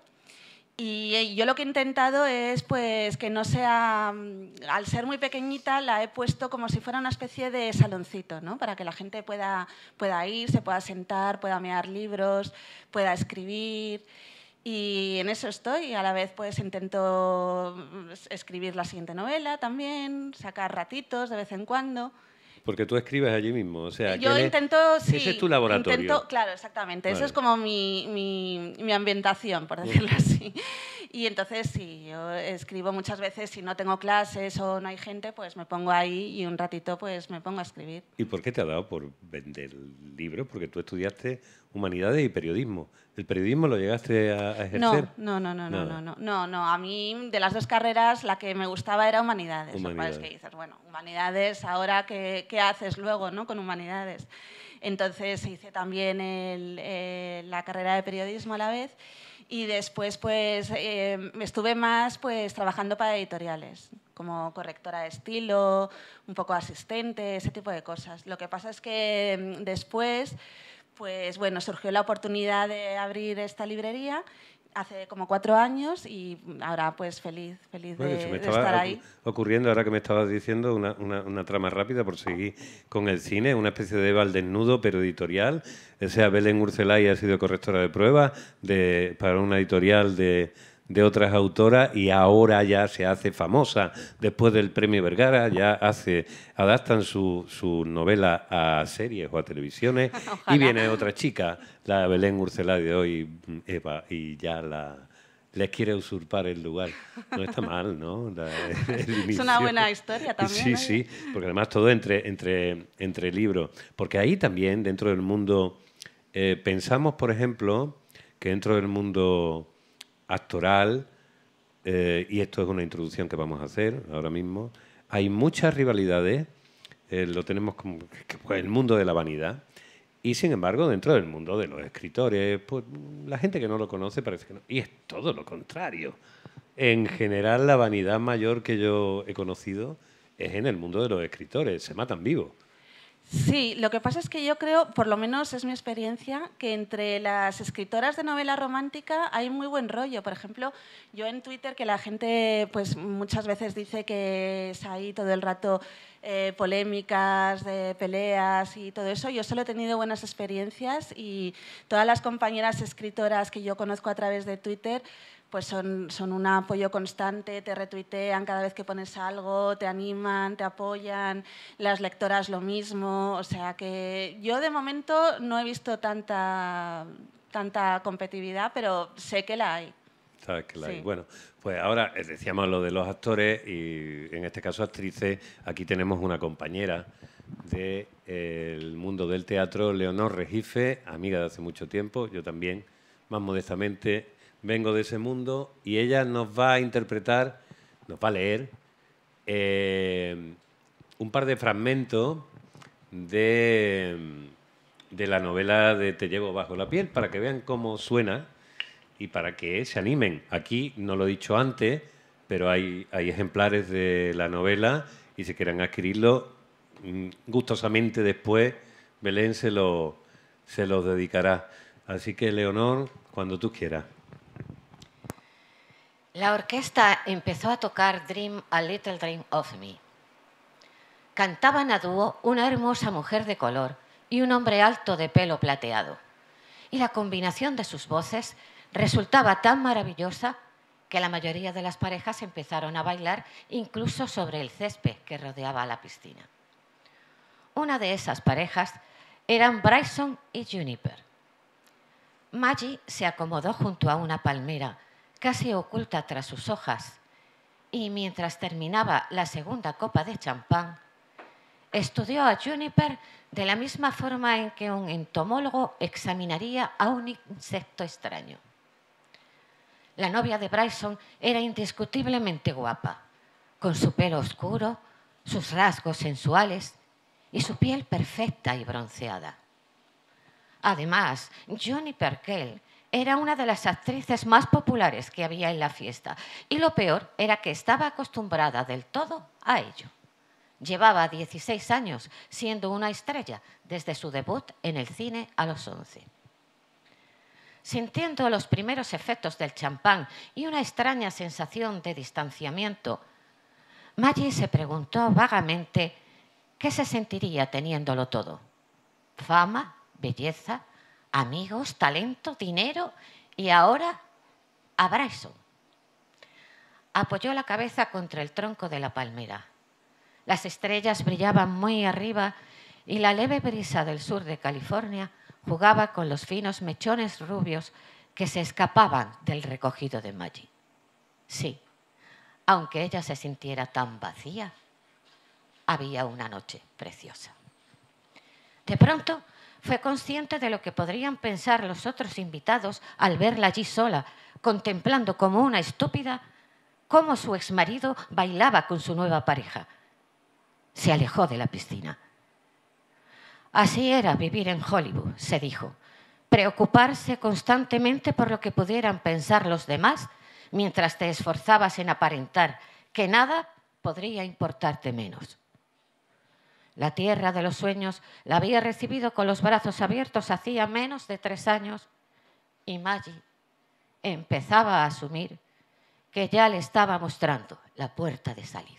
Y eh, yo lo que he intentado es pues que no sea, mm, al ser muy pequeñita, la he puesto como si fuera una especie de saloncito, ¿no? Para que la gente pueda, pueda ir, se pueda sentar, pueda mirar libros, pueda escribir. Y en eso estoy. A la vez, pues intento mm, escribir la siguiente novela también, sacar ratitos de vez en cuando.
Porque tú escribes allí mismo, o sea, yo intento, sí, ese es tu laboratorio.
claro, exactamente. Esa Eso es como mi, mi, mi ambientación, por decirlo así. Y entonces, sí, yo escribo muchas veces, si no tengo clases o no hay gente, pues me pongo ahí y un ratito pues me pongo a escribir.
¿Y por qué te ha dado por vender libros? Porque tú estudiaste humanidades y periodismo. ¿El periodismo lo llegaste a, ejercer?
No, no, no, no, no, no, no, no, A mí, de las dos carreras, la que me gustaba era humanidades. humanidades. que dices, bueno, humanidades, ahora, ¿qué, haces luego ¿no? con humanidades? Entonces hice también eh, la carrera de periodismo a la vez y después pues eh, estuve más pues trabajando para editoriales como correctora de estilo, un poco asistente, ese tipo de cosas. Lo que pasa es que mm, después pues bueno, surgió la oportunidad de abrir esta librería hace como cuatro años y ahora pues feliz, feliz de, estar ahí.
Ocurriendo, ahora que me estabas diciendo, una, trama rápida por seguir con el cine, una especie de balde desnudo, pero editorial. O sea, Belén Urcelay ha sido correctora de pruebas de, para una editorial de de otras autoras y ahora ya se hace famosa. Después del premio Vergara ya hace, adaptan su, novela a series o a televisiones (laughs) y viene otra chica, la Belén Urcelá de hoy, Eva, y ya la les quiere usurpar el lugar. No está mal, ¿no? (laughs) es una buena
historia también. Sí,
sí, porque además todo entre, entre, entre libros. Porque ahí también, dentro del mundo, eh, pensamos, por ejemplo, que dentro del mundo actoral, eh, y esto es una introducción que vamos a hacer ahora mismo, hay muchas rivalidades, eh, lo tenemos como el mundo de la vanidad, y sin embargo dentro del mundo de los escritores, pues, la gente que no lo conoce parece que no, y es todo lo contrario. En general la vanidad mayor que yo he conocido es en el mundo de los escritores, se matan vivos.
Sí, lo que pasa es que yo creo, por lo menos es mi experiencia, que entre las escritoras de novela romántica hay muy buen rollo. Por ejemplo, yo en Twitter que la gente pues muchas veces dice que es ahí todo el rato eh, polémicas, de peleas y todo eso. Yo solo he tenido buenas experiencias y todas las compañeras escritoras que yo conozco a través de Twitter pues son, un apoyo constante, te retuitean cada vez que pones algo, te animan, te apoyan, las lectoras lo mismo, o sea que yo de momento no he visto tanta, tanta competitividad, pero sé que la hay.
Sabes que la hay. Bueno, pues ahora eh, decíamos lo de los actores y en este caso actrices, aquí tenemos una compañera del eh, mundo del teatro, Leonor Regife, amiga de hace mucho tiempo, yo también, más modestamente vengo de ese mundo, y ella nos va a interpretar, nos va a leer eh, un par de fragmentos de, de la novela de Te llevo bajo la piel, para que vean cómo suena y para que se animen. Aquí, no lo he dicho antes, pero hay, hay ejemplares de la novela y si quieran adquirirlo, mm, gustosamente después Belén se, lo, se los dedicará. Así que, Leonor, cuando tú quieras.
La orquesta empezó a tocar Dream a Little Dream of Me. Cantaban a dúo una hermosa mujer de color y un hombre alto de pelo plateado. Y la combinación de sus voces resultaba tan maravillosa que la mayoría de las parejas empezaron a bailar incluso sobre el césped que rodeaba la piscina. Una de esas parejas eran Bryson y Juniper. Maggie se acomodó junto a una palmera casi oculta tras sus hojas, y mientras terminaba la segunda copa de champán, estudió a Juniper de la misma forma en que un entomólogo examinaría a un insecto extraño. La novia de Bryson era indiscutiblemente guapa, con su pelo oscuro, sus rasgos sensuales y su piel perfecta y bronceada. Además, Juniper Kell, era una de las actrices más populares que había en la fiesta y lo peor era que estaba acostumbrada del todo a ello. Llevaba 16 años siendo una estrella desde su debut en el cine a los 11. Sintiendo los primeros efectos del champán y una extraña sensación de distanciamiento, Maggie se preguntó vagamente qué se sentiría teniéndolo todo. Fama, belleza, amigos, talento, dinero y ahora eso? Apoyó la cabeza contra el tronco de la palmera. Las estrellas brillaban muy arriba y la leve brisa del sur de California jugaba con los finos mechones rubios que se escapaban del recogido de Maggie. Sí, aunque ella se sintiera tan vacía, había una noche preciosa. De pronto, fue consciente de lo que podrían pensar los otros invitados al verla allí sola, contemplando como una estúpida cómo su exmarido bailaba con su nueva pareja. Se alejó de la piscina. Así era vivir en Hollywood, se dijo, preocuparse constantemente por lo que pudieran pensar los demás mientras te esforzabas en aparentar que nada podría importarte menos la tierra de los sueños, la había recibido con los brazos abiertos hacía menos de tres años y Maggie empezaba a asumir que ya le estaba mostrando la puerta de salida.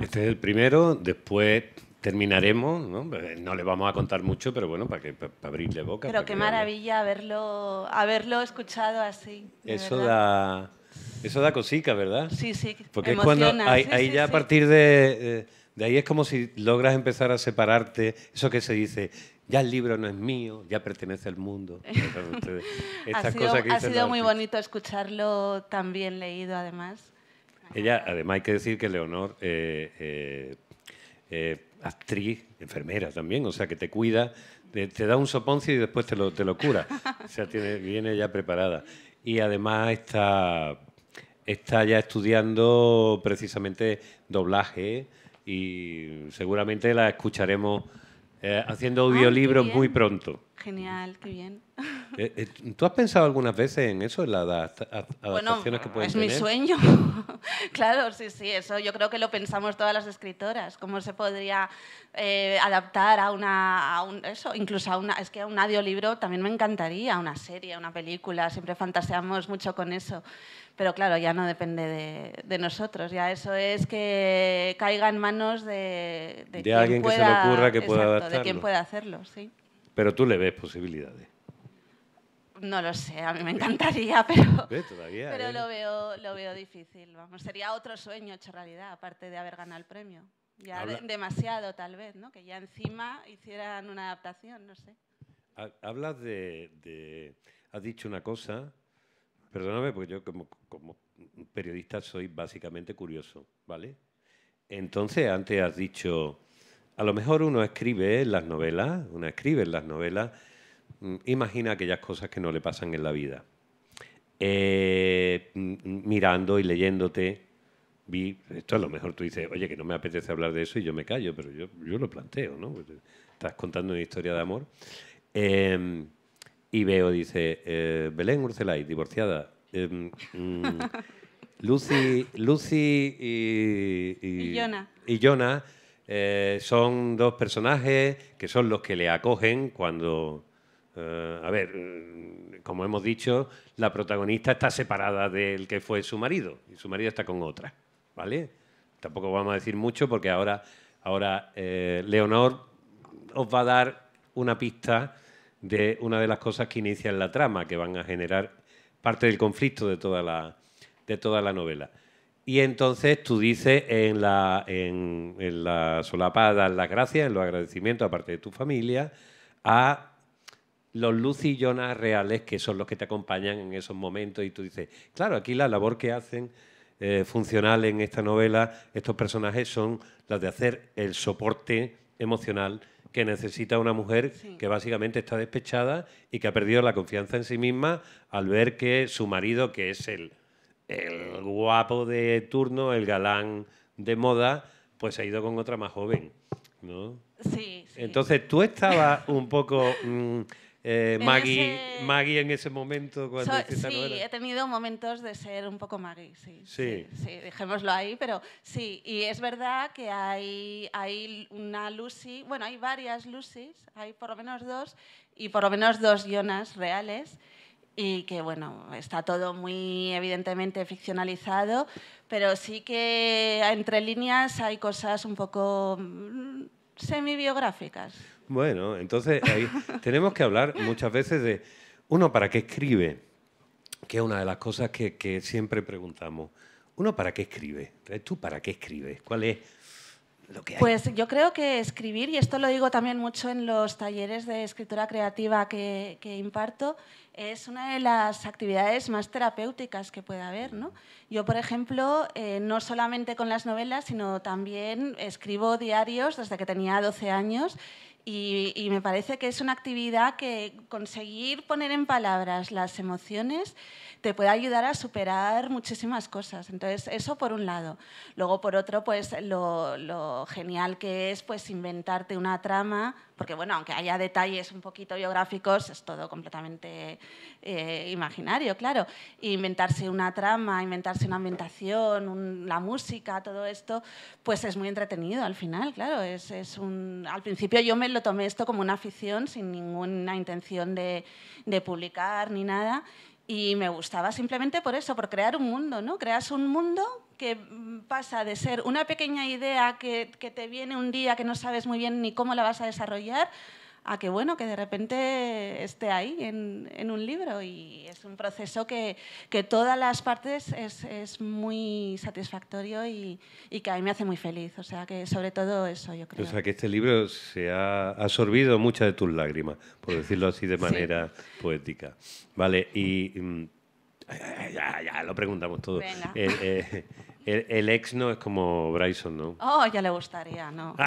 Este es el primero, después terminaremos, eh, ¿no? le vamos a contar mucho, pero bueno, para, que, abrirle boca. Pero qué
maravilla haberlo, escuchado así. Eso
da, eso da cosica, ¿verdad? Sí, sí. Porque es cuando ahí, ya a partir de, eh, de ahí es como si logras empezar a separarte, eso que se dice, ya el libro no es mío, ya pertenece al mundo. (laughs) ha sido, ha sido muy
bonito escucharlo también leído, además.
Ella, además hay que decir que Leonor... Eh, actriz, enfermera también, o sea, que te cuida, te, da un soponcio y después te lo, te cura. O sea, viene ya preparada. Y además está, está ya estudiando precisamente doblaje y seguramente la escucharemos eh, ah, haciendo audiolibros muy pronto.
Genial, qué bien. (laughs)
Eh, eh, ¿Tú has pensado algunas veces en eso, en las adaptaciones bueno, que es Es mi sueño.
(laughs) claro, sí, sí, eso yo creo que lo pensamos todas las escritoras. ¿Cómo se podría adaptar a una. A un, eso, incluso a una. Es que a un audiolibro también me encantaría, una serie, una película. Siempre fantaseamos mucho con eso. Pero claro, ya no depende de, nosotros, ya eso es que caiga en manos de, de, alguien que se le ocurra que pueda exacto, De quien pueda hacerlo, sí.
Pero tú le ves posibilidades.
No lo sé, a mí me encantaría, (laughs) pero, pero ¿eh? lo, veo, difícil. Vamos, sería otro sueño hecho realidad, aparte de haber ganado el premio. Ya demasiado, tal vez, ¿no? Que ya encima hicieran una adaptación, no sé.
Hablas de, de... Has dicho una cosa Perdóname, porque yo como, periodista soy básicamente curioso, ¿vale? Entonces, antes has dicho, a lo mejor uno escribe las novelas, uno escribe las novelas, mm, imagina aquellas cosas que no le pasan en la vida. Eh, mm, mm, mirando y leyéndote, vi, esto a lo mejor tú dices, oye, que no me apetece hablar de eso y yo me callo, pero yo, yo lo planteo, ¿no? Pues, estás contando una historia de amor. Em, y veo, dice, eh, Belén Urcelay, divorciada. Eh, mm, Lucy, Lucy y, y, Jonah, eh, son dos personajes que son los que le acogen cuando... a ver, mm, como hemos dicho, la protagonista está separada del que fue su marido y su marido está con otra, ¿vale? Tampoco vamos a decir mucho porque ahora, ahora Leonor os va a dar una pista de una de las cosas que inician la trama, que van a generar parte del conflicto de toda la, de toda la novela. Y entonces tú dices en la, en, la solapada las gracias, en los agradecimientos, aparte de tu familia, a los lucillonas reales que son los que te acompañan en esos momentos. Y tú dices, claro, aquí la labor que hacen eh, funcional en esta novela estos personajes son las de hacer el soporte emocional que necesita una mujer que básicamente está despechada y que ha perdido la confianza en sí misma al ver que su marido, que es el, guapo de turno, el galán de moda, pues ha ido con otra más joven, Entonces tú estabas un poco... Mm, eh, Maggie, en ese... Maggie en ese momento sí, he
tenido momentos de ser un poco Maggie, sí, sí. dejémoslo ahí, pero sí, y es verdad que hay, hay una Lucy, bueno, hay varias Lucys, hay por lo menos dos, y por lo menos dos Jonas reales, y que bueno, está todo muy evidentemente ficcionalizado, pero sí que entre líneas hay cosas un poco mm, semi biográficas
bueno, entonces ahí tenemos que hablar muchas veces de, uno, ¿para qué escribe? Que es una de las cosas que, siempre preguntamos. Uno, ¿para qué escribe? ¿Tú para qué escribes? ¿Cuál es lo que
pues yo creo que escribir, y esto lo digo también mucho en los talleres de escritura creativa que, imparto, es una de las actividades más terapéuticas que puede haber. ¿no? Yo, por ejemplo, eh, no solamente con las novelas, sino también escribo diarios desde que tenía 12 años y, me parece que es una actividad que conseguir poner en palabras las emociones te puede ayudar a superar muchísimas cosas. Entonces, eso por un lado. Luego, por otro, pues lo, lo genial que es pues inventarte una trama porque bueno, aunque haya detalles un poquito biográficos, es todo completamente eh, imaginario, claro. inventarse una trama, inventarse una ambientación, la música, todo esto, pues es muy entretenido al final, claro. Es, es un, al principio yo me lo tomé esto como una afición sin ninguna intención de, de publicar ni nada. Y me gustaba simplemente por eso, por crear un mundo, ¿no? Creas un mundo que mm, pasa de ser una pequeña idea que, que, te viene un día que no sabes muy bien ni cómo la vas a desarrollar, a que bueno, que de repente esté ahí en, en un libro y es un proceso que, que todas las partes es, es muy satisfactorio y, y, que a mí me hace muy feliz. O sea que sobre todo eso yo creo. O
sea que este libro se ha absorbido muchas de tus lágrimas, por decirlo así de manera poética. Vale, y... Mm, ya, ya, lo preguntamos todo. Eh, eh, el, ex no es como Bryson, ¿no?
Oh, ya le gustaría, ¿no?
(laughs)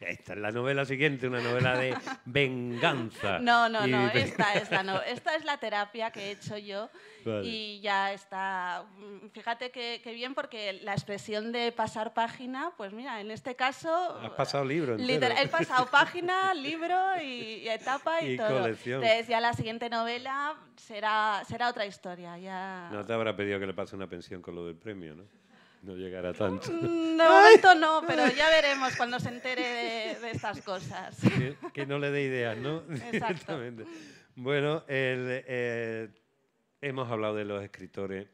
Esta es la novela siguiente, una novela de (laughs) venganza. No, no, no, esta, esta
no. (laughs) Esta es la terapia que he hecho yo y ya está. Mm, fíjate qué bien porque la expresión de pasar página, pues mira, en este caso... Has
pasado libro. Literal, he pasado (laughs)
página, libro y, etapa y, y Colección. Entonces ya la siguiente novela será, será otra historia. Ya...
No te habrá pedido que le pase una pensión con lo del premio, ¿no? No llegará tanto. Mm, de
momento no, pero ya veremos cuando se entere de, estas cosas.
Que, no le dé ideas, ¿no? (laughs) Exactamente. Bueno, eh, hemos hablado de los escritores,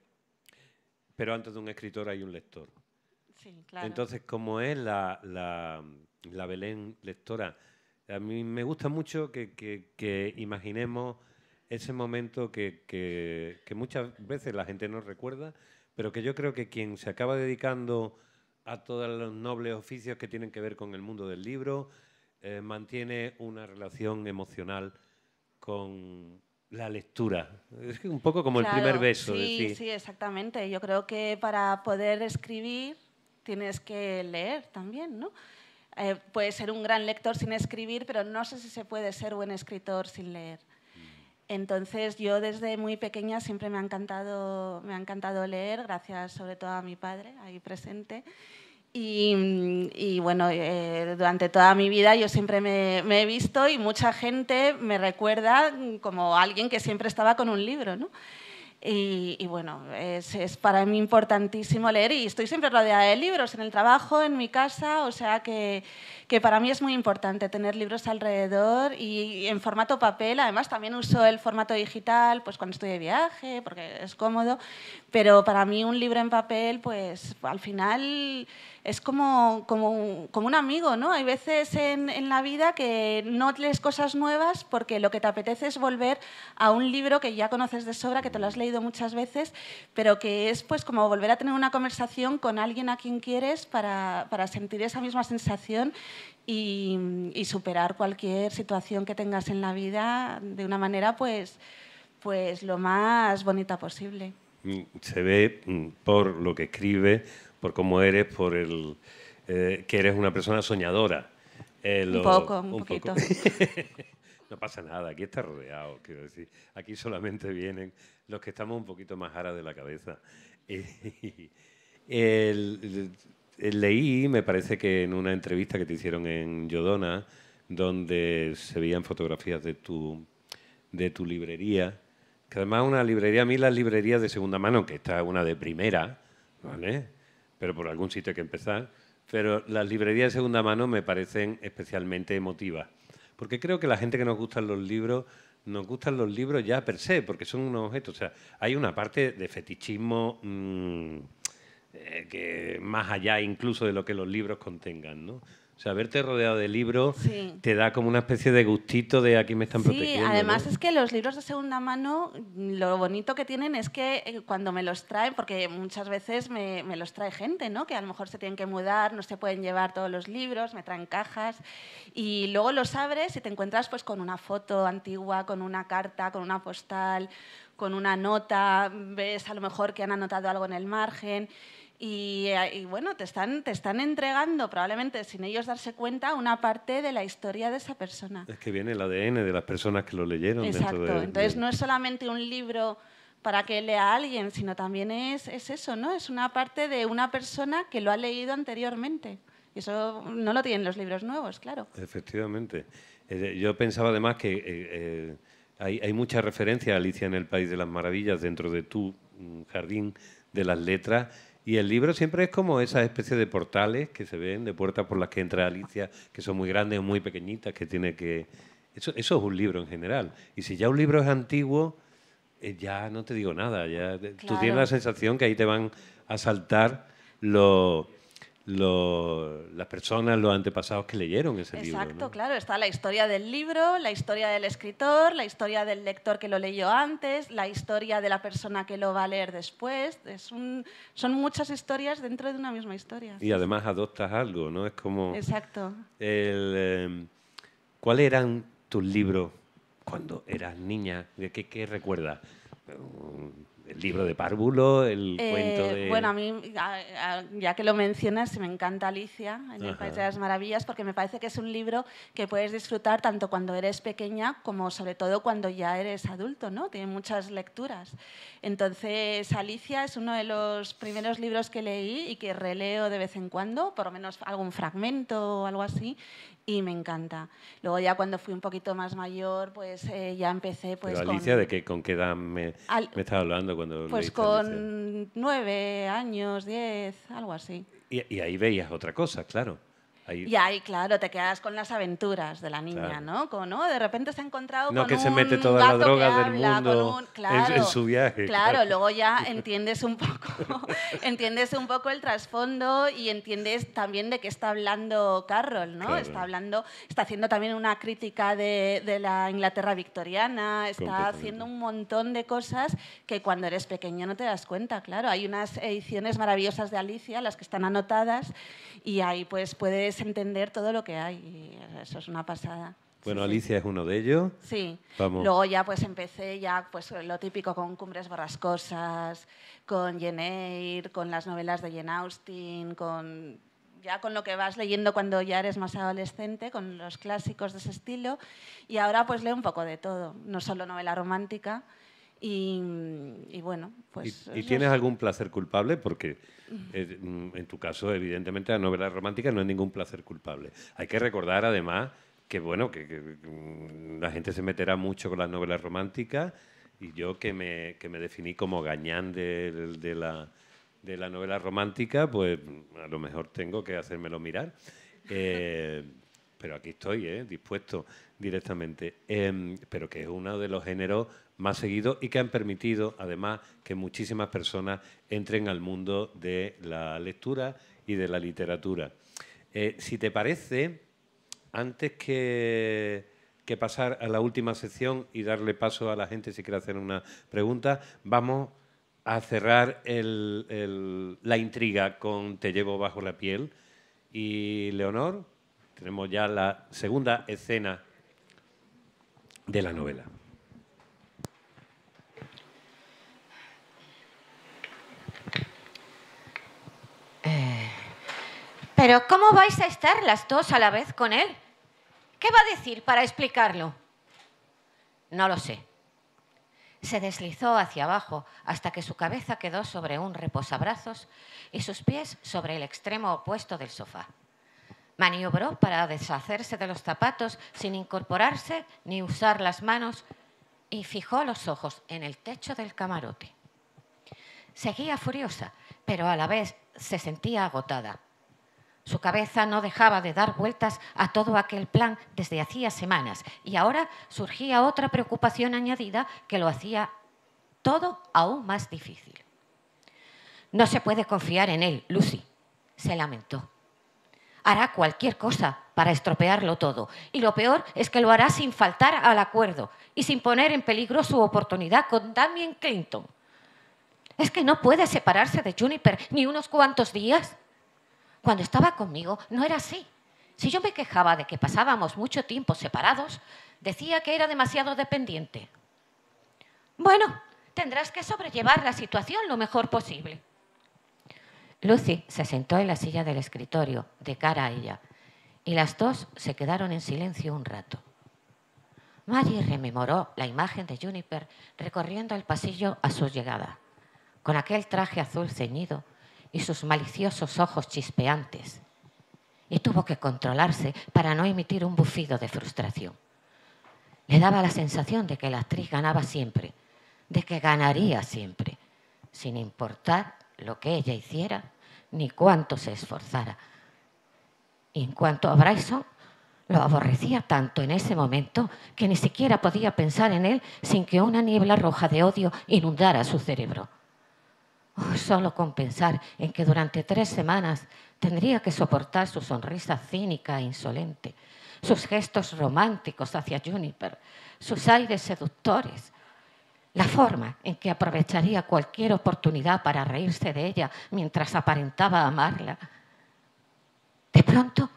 pero antes de un escritor hay un lector.
Sí, claro. Entonces,
¿cómo es la, la, Belén lectora, a mí me gusta mucho que, imaginemos ese momento que, muchas veces la gente no recuerda pero que yo creo que quien se acaba dedicando a todos los nobles oficios que tienen que ver con el mundo del libro, eh, mantiene una relación emocional con la lectura. Es un poco como el primer beso. Sí, sí,
exactamente. Yo creo que para poder escribir tienes que leer también, ¿no? Eh, puedes ser un gran lector sin escribir, pero no sé si se puede ser buen escritor sin leer. Entonces yo desde muy pequeña siempre me ha encantado, me ha encantado leer, gracias sobre todo a mi padre ahí presente. Y, bueno, eh, durante toda mi vida yo siempre me, he visto y mucha gente me recuerda como alguien que siempre estaba con un libro, ¿no? Y, bueno, es, es, para mí importantísimo leer y estoy siempre rodeada de libros en el trabajo, en mi casa, o sea que, que para mí es muy importante tener libros alrededor y en formato papel, además también uso el formato digital pues cuando estoy de viaje, porque es cómodo, pero para mí un libro en papel pues al final es como, como, como un amigo, ¿no? Hay veces en, en la vida que no lees cosas nuevas porque lo que te apetece es volver a un libro que ya conoces de sobra, que te lo has leído muchas veces, pero que es pues como volver a tener una conversación con alguien a quien quieres para, para sentir esa misma sensación y, superar cualquier situación que tengas en la vida de una manera pues, pues lo más bonita posible.
Mm, se ve mm, por lo que escribe, por cómo eres, por el eh, que eres una persona soñadora. Eh, un poco, un, poquito. (laughs) no pasa nada, aquí está rodeado, quiero decir. Aquí solamente vienen los que estamos un poquito más aras de la cabeza. (laughs) el, eh, leí, me parece que en una entrevista que te hicieron en Yodona, donde se veían fotografías de tu, de tu librería, que además una librería, a mí las librerías de segunda mano, que está una de primera, ¿vale? Pero por algún sitio hay que empezar, pero las librerías de segunda mano me parecen especialmente emotivas, porque creo que la gente que nos gustan los libros, nos gustan los libros ya per se, porque son unos objetos, o sea, hay una parte de fetichismo... Mm, eh, que más allá incluso de lo que los libros contengan, ¿no? O sea, verte rodeado de libros te da como una especie de gustito de aquí me están protegiendo. Sí, además
es que los libros de segunda mano, lo bonito que tienen es que eh, cuando me los traen, porque muchas veces me, me, los trae gente, ¿no? Que a lo mejor se tienen que mudar, no se pueden llevar todos los libros, me traen cajas y luego los abres y te encuentras pues con una foto antigua, con una carta, con una postal, con una nota, ves a lo mejor que han anotado algo en el margen eh, y, bueno, te están, te están entregando, probablemente sin ellos darse cuenta, una parte de la historia de esa persona.
Es que viene el ADN de las personas que lo leyeron. Exacto, entonces
no es solamente un libro para que lea alguien, sino también es, es, eso, ¿no? Es una parte de una persona que lo ha leído anteriormente. Y eso no lo tienen los libros nuevos, claro.
Efectivamente. Eh, yo pensaba además que eh, hay, hay mucha referencia Alicia en el País de las Maravillas dentro de tu mm, jardín de las letras y el libro siempre es como esa especie de portales que se ven, de puertas por las que entra Alicia, que son muy grandes o muy pequeñitas, que tiene que... Eso, eso es un libro en general. Y si ya un libro es antiguo, eh, ya no te digo nada. Ya Tú tienes la sensación que ahí te van a saltar los las personas, los antepasados que leyeron ese libro. Exacto,
claro. Está la historia del libro, la historia del escritor, la historia del lector que lo leyó antes, la historia de la persona que lo va a leer después. son muchas historias dentro de una misma historia. Y
además adoptas algo, ¿no? Es como... Exacto. Em, ¿Cuáles eran tus libros cuando eras niña? ¿Qué, qué recuerdas? el libro de Párvulo, el eh, cuento Bueno, a
mí, ya que lo mencionas, me encanta Alicia en El País de las Maravillas, porque me parece que es un libro que puedes disfrutar tanto cuando eres pequeña como sobre todo cuando ya eres adulto, ¿no? Tiene muchas lecturas. Entonces, Alicia es uno de los primeros libros que leí y que releo de vez en cuando, por lo menos algún fragmento o algo así, y me encanta. Luego ya cuando fui un poquito más mayor, pues eh, ya empecé pues Alicia, ¿de
qué, con qué edad me, al, hablando cuando Pues
con nueve años, diez, algo así.
Y, y ahí veías otra cosa, claro. Y
ahí, claro, te quedas con las aventuras de la niña, ¿no? Como, oh, ¿no? De repente se ha encontrado no, con que se mete toda la droga del mundo en, su
viaje. Claro,
luego ya entiendes un poco, (laughs) entiendes un poco el trasfondo y entiendes también de qué está hablando Carroll, ¿no? Está hablando, está haciendo también una crítica de, de la Inglaterra victoriana, está haciendo un montón de cosas que cuando eres pequeño no te das cuenta, claro. Hay unas ediciones maravillosas de Alicia, las que están anotadas, y ahí pues puedes entender todo lo que hay. eso es una pasada.
Bueno, Alicia es uno de ellos. Sí. Luego
ya pues empecé ya pues lo típico con Cumbres Borrascosas, con Jane Eyre, con las novelas de Jane Austen, con ya con lo que vas leyendo cuando ya eres más adolescente, con los clásicos de ese estilo. Y ahora pues leo un poco de todo, no solo novela romántica, Mm, y, bueno, pues... ¿Y, tienes algún
placer culpable? Porque eh, mm, en tu caso, evidentemente, la novela romántica no es ningún placer culpable. Hay que recordar, además, que bueno, que, mm, la gente se meterá mucho con las novelas románticas y yo que me, me definí como gañán de, de, la, de la novela romántica, pues a lo mejor tengo que hacérmelo mirar. (laughs) Eh, pero aquí estoy, ¿eh? dispuesto directamente. Em, pero que es uno de los géneros más seguido y que han permitido además que muchísimas personas entren al mundo de la lectura y de la literatura. Eh, si te parece, antes que, pasar a la última sección y darle paso a la gente si quiere hacer una pregunta, vamos a cerrar la intriga con Te llevo bajo la piel. Y Leonor, tenemos ya la segunda escena de la
novela. Pero ¿cómo vais a estar las dos a la vez con él? ¿Qué va a decir para explicarlo? No lo sé. Se deslizó hacia abajo hasta que su cabeza quedó sobre un reposabrazos y sus pies sobre el extremo opuesto del sofá. Maniobró para deshacerse de los zapatos sin incorporarse ni usar las manos y fijó los ojos en el techo del camarote. Seguía furiosa, pero a la vez se sentía agotada. Su cabeza no dejaba de dar vueltas a todo aquel plan desde hacía semanas y ahora surgía otra preocupación añadida que lo hacía todo aún más difícil. No se puede confiar en él, Lucy, se lamentó. Hará cualquier cosa para estropearlo todo. Y lo peor es que lo hará sin faltar al acuerdo y sin poner en peligro su oportunidad con Damien Clinton. Es que no puede separarse de Juniper ni unos cuantos días cuando estaba conmigo no era así. Si yo me quejaba de que pasábamos mucho tiempo separados, decía que era demasiado dependiente. Bueno, tendrás que sobrellevar la situación lo mejor posible. Lucy se sentó en la silla del escritorio, de cara a ella, y las dos se quedaron en silencio un rato. Mary rememoró la imagen de Juniper recorriendo el pasillo a su llegada, con aquel traje azul ceñido y sus maliciosos ojos chispeantes, y tuvo que controlarse para no emitir un bufido de frustración. Le daba la sensación de que la actriz ganaba siempre, de que ganaría siempre, sin importar lo que ella hiciera ni cuánto se esforzara. Y en cuanto a Bryson, lo aborrecía tanto en ese momento que ni siquiera podía pensar en él sin que una niebla roja de odio inundara su cerebro solo con pensar en que durante tres semanas tendría que soportar su sonrisa cínica e insolente, sus gestos románticos hacia Juniper, sus aires seductores, la forma en que aprovecharía cualquier oportunidad para reírse de ella mientras aparentaba amarla. De pronto,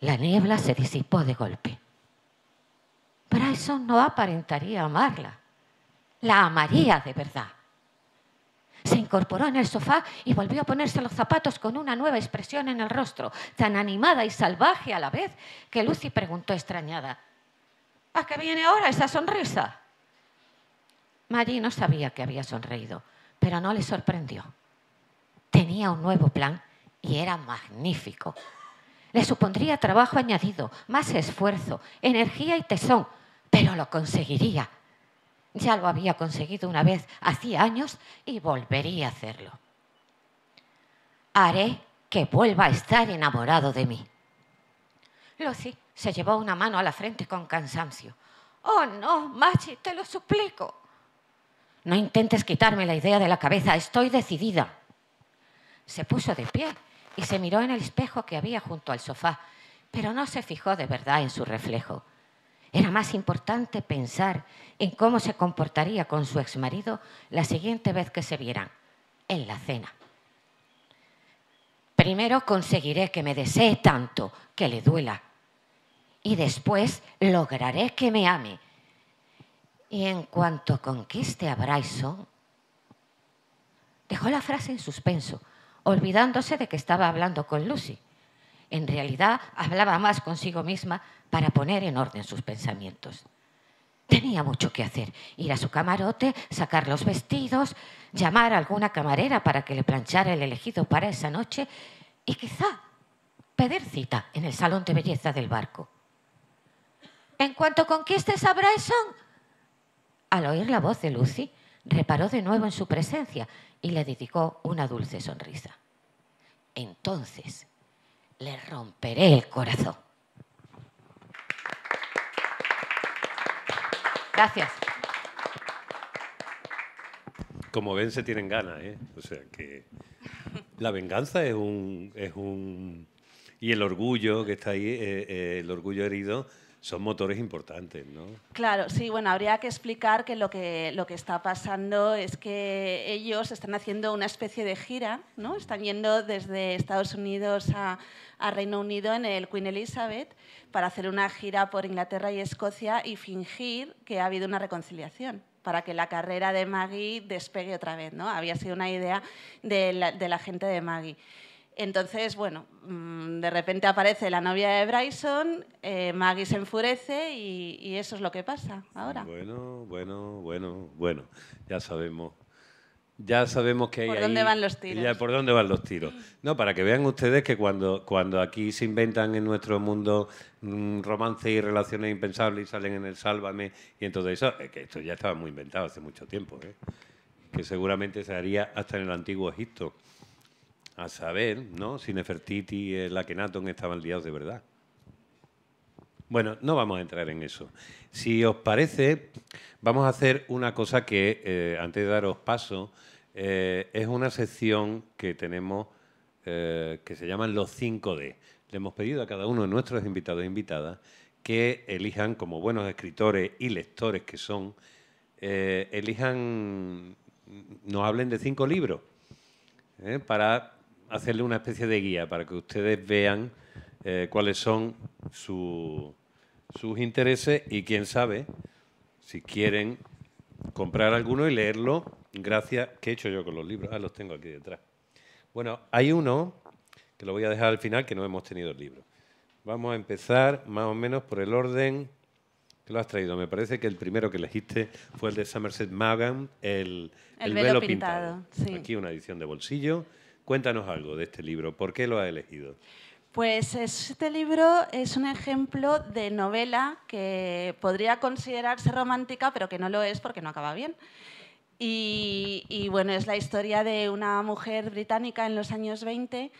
la niebla se disipó de golpe. Bryson no aparentaría amarla, la amaría de verdad se incorporó en el sofá y volvió a ponerse los zapatos con una nueva expresión en el rostro, tan animada y salvaje a la vez, que Lucy preguntó extrañada, ¿A qué viene ahora esa sonrisa? Maggie no sabía que había sonreído, pero no le sorprendió. Tenía un nuevo plan y era magnífico. Le supondría trabajo añadido, más esfuerzo, energía y tesón, pero lo conseguiría. Ya lo había conseguido una vez hacía años y volvería a hacerlo. Haré que vuelva a estar enamorado de mí. Lucy se llevó una mano a la frente con cansancio. Oh, no, Machi, te lo suplico. No intentes quitarme la idea de la cabeza, estoy decidida. Se puso de pie y se miró en el espejo que había junto al sofá, pero no se fijó de verdad en su reflejo. Era más importante pensar en cómo se comportaría con su exmarido la siguiente vez que se vieran, en la cena. Primero conseguiré que me desee tanto que le duela y después lograré que me ame. Y en cuanto conquiste a Bryson, dejó la frase en suspenso, olvidándose de que estaba hablando con Lucy. En realidad hablaba más consigo misma para poner en orden sus pensamientos. Tenía mucho que hacer, ir a su camarote, sacar los vestidos, llamar a alguna camarera para que le planchara el elegido para esa noche y quizá pedir cita en el salón de belleza del barco. En cuanto conquistes a Bryson, al oír la voz de Lucy, reparó de nuevo en su presencia y le dedicó una dulce sonrisa. Entonces, le romperé el corazón. Gracias.
Como ven, se tienen ganas, ¿eh? O sea que la venganza es un, es un y el orgullo que está ahí, eh, eh, el orgullo herido son motores importantes, ¿no?
Claro, sí, bueno, habría que explicar que lo que, lo que está pasando es que ellos están haciendo una especie de gira, ¿no? Están yendo desde Estados Unidos a, Reino Unido en el Queen Elizabeth para hacer una gira por Inglaterra y Escocia y fingir que ha habido una reconciliación para que la carrera de Maggie despegue otra vez, ¿no? Había sido una idea de la, de la gente de Maggie. Entonces, bueno, mm, de repente aparece la novia de Bryson, eh, Maggie se enfurece y, eso es lo que pasa ahora.
Bueno, bueno, bueno, bueno, ya sabemos. Ya sabemos que ¿Por dónde van los tiros? Ya, ¿Por dónde van los tiros? No, para que vean ustedes que cuando, cuando aquí se inventan en nuestro mundo mm, romance y relaciones impensables y salen en el Sálvame y entonces todo eso, que esto ya estaba muy inventado hace mucho tiempo, ¿eh? que seguramente se haría hasta en el antiguo Egipto a saber ¿no? si Nefertiti y eh, el Akenaton estaban liados de verdad. Bueno, no vamos a entrar en eso. Si os parece, vamos a hacer una cosa que, eh, antes de daros paso, eh, es una sección que tenemos que se llaman los 5D. Le hemos pedido a cada uno de nuestros invitados e invitadas que elijan, como buenos escritores y lectores que son, elijan, mm, nos hablen de cinco libros para hacerle una especie de guía para que ustedes vean eh, cuáles son sus intereses y quién sabe si quieren comprar alguno y leerlo. Gracias. ¿Qué he hecho yo con los libros? Ah, los tengo aquí detrás. Bueno, hay uno que lo voy a dejar al final que no hemos tenido el libro. Vamos a empezar más o menos por el orden que lo has traído. Me parece que el primero que elegiste fue el de Somerset Maugham, el, velo, pintado. Aquí una edición de bolsillo. Cuéntanos algo de este libro, ¿por qué lo ha elegido?
Pues este libro es un ejemplo de novela que podría considerarse romántica, pero que no lo es porque no acaba bien. Y, bueno, es la historia de una mujer británica en los años 20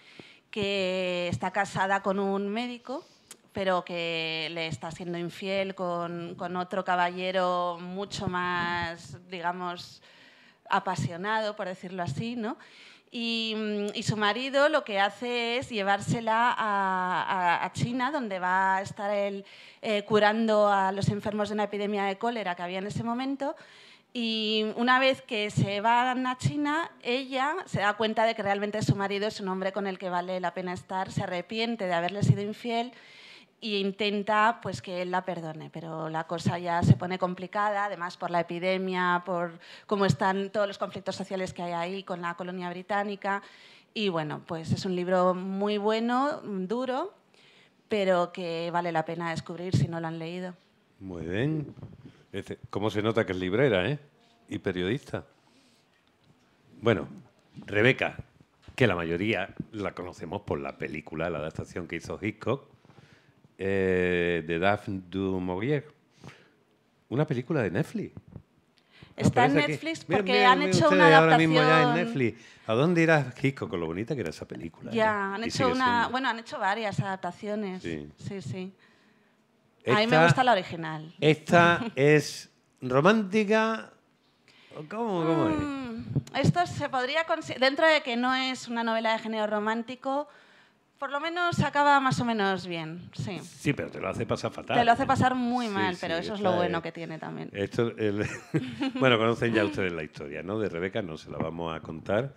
que está casada con un médico, pero que le está siendo infiel con, con otro caballero mucho más, digamos, apasionado, por decirlo así, ¿no? Mm, y, su marido lo que hace es llevársela a, China, donde va a estar él eh, curando a los enfermos de una epidemia de cólera que había en ese momento. Y una vez que se van a China, ella se da cuenta de que realmente su marido es un hombre con el que vale la pena estar, se arrepiente de haberle sido infiel y intenta pues, que él la perdone, pero la cosa ya se pone complicada, además por la epidemia, por cómo están todos los conflictos sociales que hay ahí con la colonia británica. Y bueno, pues es un libro muy bueno, duro, pero que vale la pena descubrir si no lo han leído.
Muy bien. ¿Cómo se nota que es librera, eh? Y periodista. Bueno, Rebeca, que la mayoría la conocemos por la película, la adaptación que hizo Hitchcock, eh, de Daphne du Maurier. Una película de Netflix. Ah, Está en Netflix
porque han hecho una adaptación.
¿A dónde irás, Kiko? con lo bonita que era esa película? Ya, eh? han hecho
una, bueno, han hecho varias adaptaciones. Sí, sí. a mí me gusta la original. Esta (laughs)
es romántica. ¿Cómo, cómo
mm, Esto se podría dentro de que no es una novela de género romántico, por lo menos acaba más o menos bien, sí.
Sí, pero te lo hace pasar fatal. Te lo hace pasar
muy mal, pero eso es lo bueno que tiene también.
(laughs) bueno, conocen ya ustedes la historia, ¿no? De Rebeca no se la vamos a contar,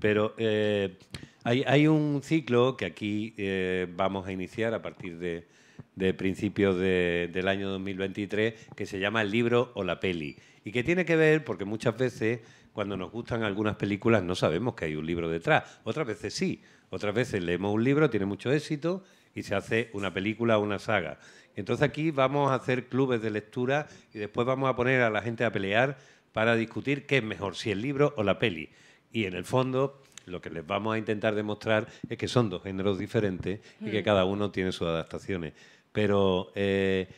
pero eh, hay, un ciclo que aquí eh, vamos a iniciar a partir de, principios del año 2023 que se llama el libro o la peli y que tiene que ver porque muchas veces cuando nos gustan algunas películas no sabemos que hay un libro detrás, otras veces sí. Otras veces leemos un libro, tiene mucho éxito y se hace una película o una saga. Entonces aquí vamos a hacer clubes de lectura y después vamos a poner a la gente a pelear para discutir qué es mejor, si el libro o la peli. Y en el fondo lo que les vamos a intentar demostrar es que son dos géneros diferentes y que mm. cada uno tiene sus adaptaciones. Pero eh,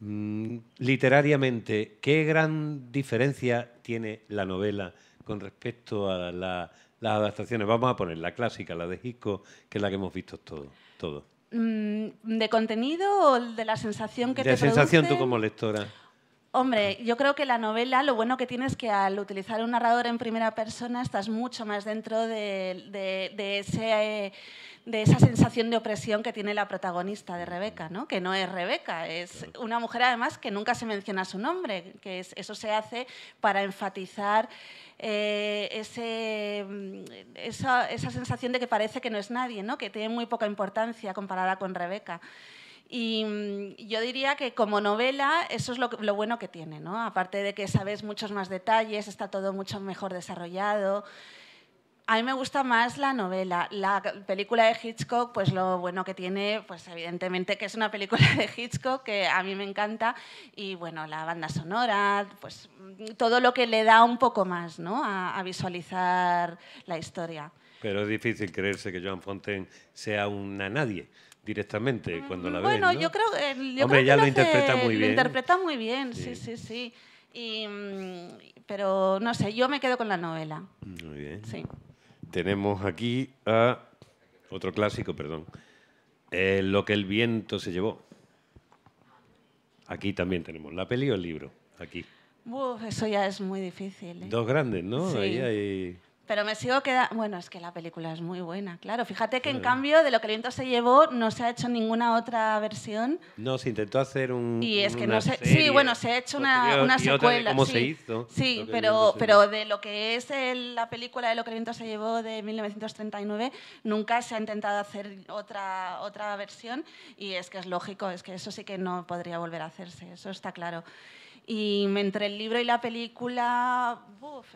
mm, literariamente, ¿qué gran diferencia tiene la novela con respecto a la las adaptaciones? Vamos a poner la clásica, la de Gisco, que es la que hemos visto todo. todo.
Mm, ¿De contenido o de la sensación que te De sensación tú como lectora. Hombre, yo creo que la novela, lo bueno que tienes es que al utilizar un narrador en primera persona estás mucho más dentro de, de esa sensación de opresión que tiene la protagonista de Rebeca, ¿no? que no es Rebeca, es una mujer además que nunca se menciona su nombre, que eso se hace para enfatizar eh, mm, esa, sensación de que parece que no es nadie, ¿no? que tiene muy poca importancia comparada con Rebeca. Y mm, yo diría que como novela eso es lo, bueno que tiene, ¿no? Aparte de que sabes muchos más detalles, está todo mucho mejor desarrollado. A mí me gusta más la novela. La película de Hitchcock, pues lo bueno que tiene, pues evidentemente que es una película de Hitchcock que a mí me encanta y bueno, la banda sonora, pues todo lo que le da un poco más, ¿no? A, visualizar la historia.
Pero es difícil creerse que Joan Fontaine sea una nadie directamente mm, cuando la bueno, yo
creo, eh, que Hombre, ya lo, interpreta muy bien. Lo interpreta muy bien, sí, sí, sí. sí. Y, mm, pero no sé, yo me quedo con la novela.
Muy bien. Sí tenemos aquí a otro clásico, perdón. Eh, lo que el viento se llevó. Aquí también tenemos la peli o el libro. Aquí.
eso ya es muy difícil. ¿eh? Dos
grandes, ¿no? Ahí hay...
Pero me sigo quedando. Bueno, es que la película es muy buena, claro. Fíjate que en cambio de lo que el viento se llevó no se ha hecho ninguna otra versión.
No, se intentó hacer un. Y es que sí, bueno, se ha hecho una, una secuela. ¿Cómo sí, se hizo? Sí, pero, pero
de lo que es la película de lo que el viento se llevó de 1939, nunca se ha intentado hacer otra, otra versión. Y es que es lógico, es que eso sí que no podría volver a hacerse, eso está claro. Y entre el libro y la película,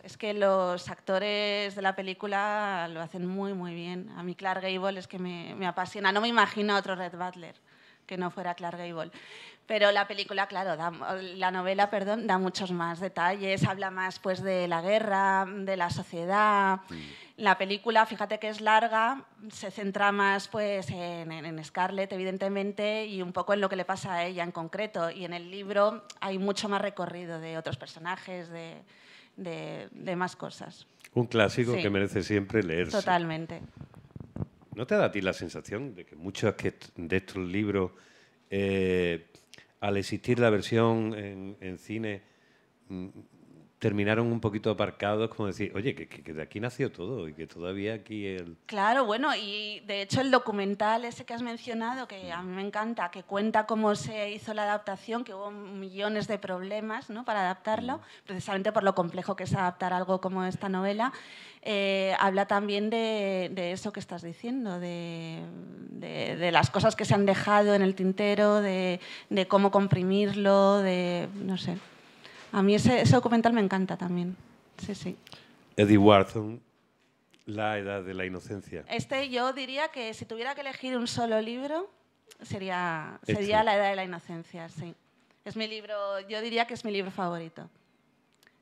es que los actores de la película lo hacen muy, muy bien. A mí Clark Gable es que me, me apasiona. No me imagino otro Red Butler que no fuera Clark Gable. Pero la película, claro, la novela, perdón, da muchos más detalles, habla más pues de la guerra, de la sociedad. Mm. La película, fíjate que es larga, se centra más pues en, Scarlett, evidentemente, y un poco en lo que le pasa a ella en concreto. Y en el libro hay mucho más recorrido de otros personajes, de, más cosas. Un clásico que merece
siempre leerse.
Totalmente.
¿No te da a ti la sensación de que muchos de estos libros eh, al existir la versión en, cine mm, terminaron un poquito aparcados, como decir, oye, que, de aquí nació todo y que todavía aquí el...
Claro, bueno, y de hecho el documental ese que has mencionado, que a mí me encanta, que cuenta cómo se hizo la adaptación, que hubo millones de problemas ¿no? para adaptarlo, mm. precisamente por lo complejo que es adaptar algo como esta novela, eh, habla también de, eso que estás diciendo, de, de, las cosas que se han dejado en el tintero, de, de cómo comprimirlo, de, no sé. A mí ese, documental me encanta también. Sí, sí.
Eddie Wharton, La edad de la inocencia.
Este yo diría que si tuviera que elegir un solo libro, sería, este. sería La edad de la inocencia, sí. Es mi libro, yo diría que es mi libro favorito.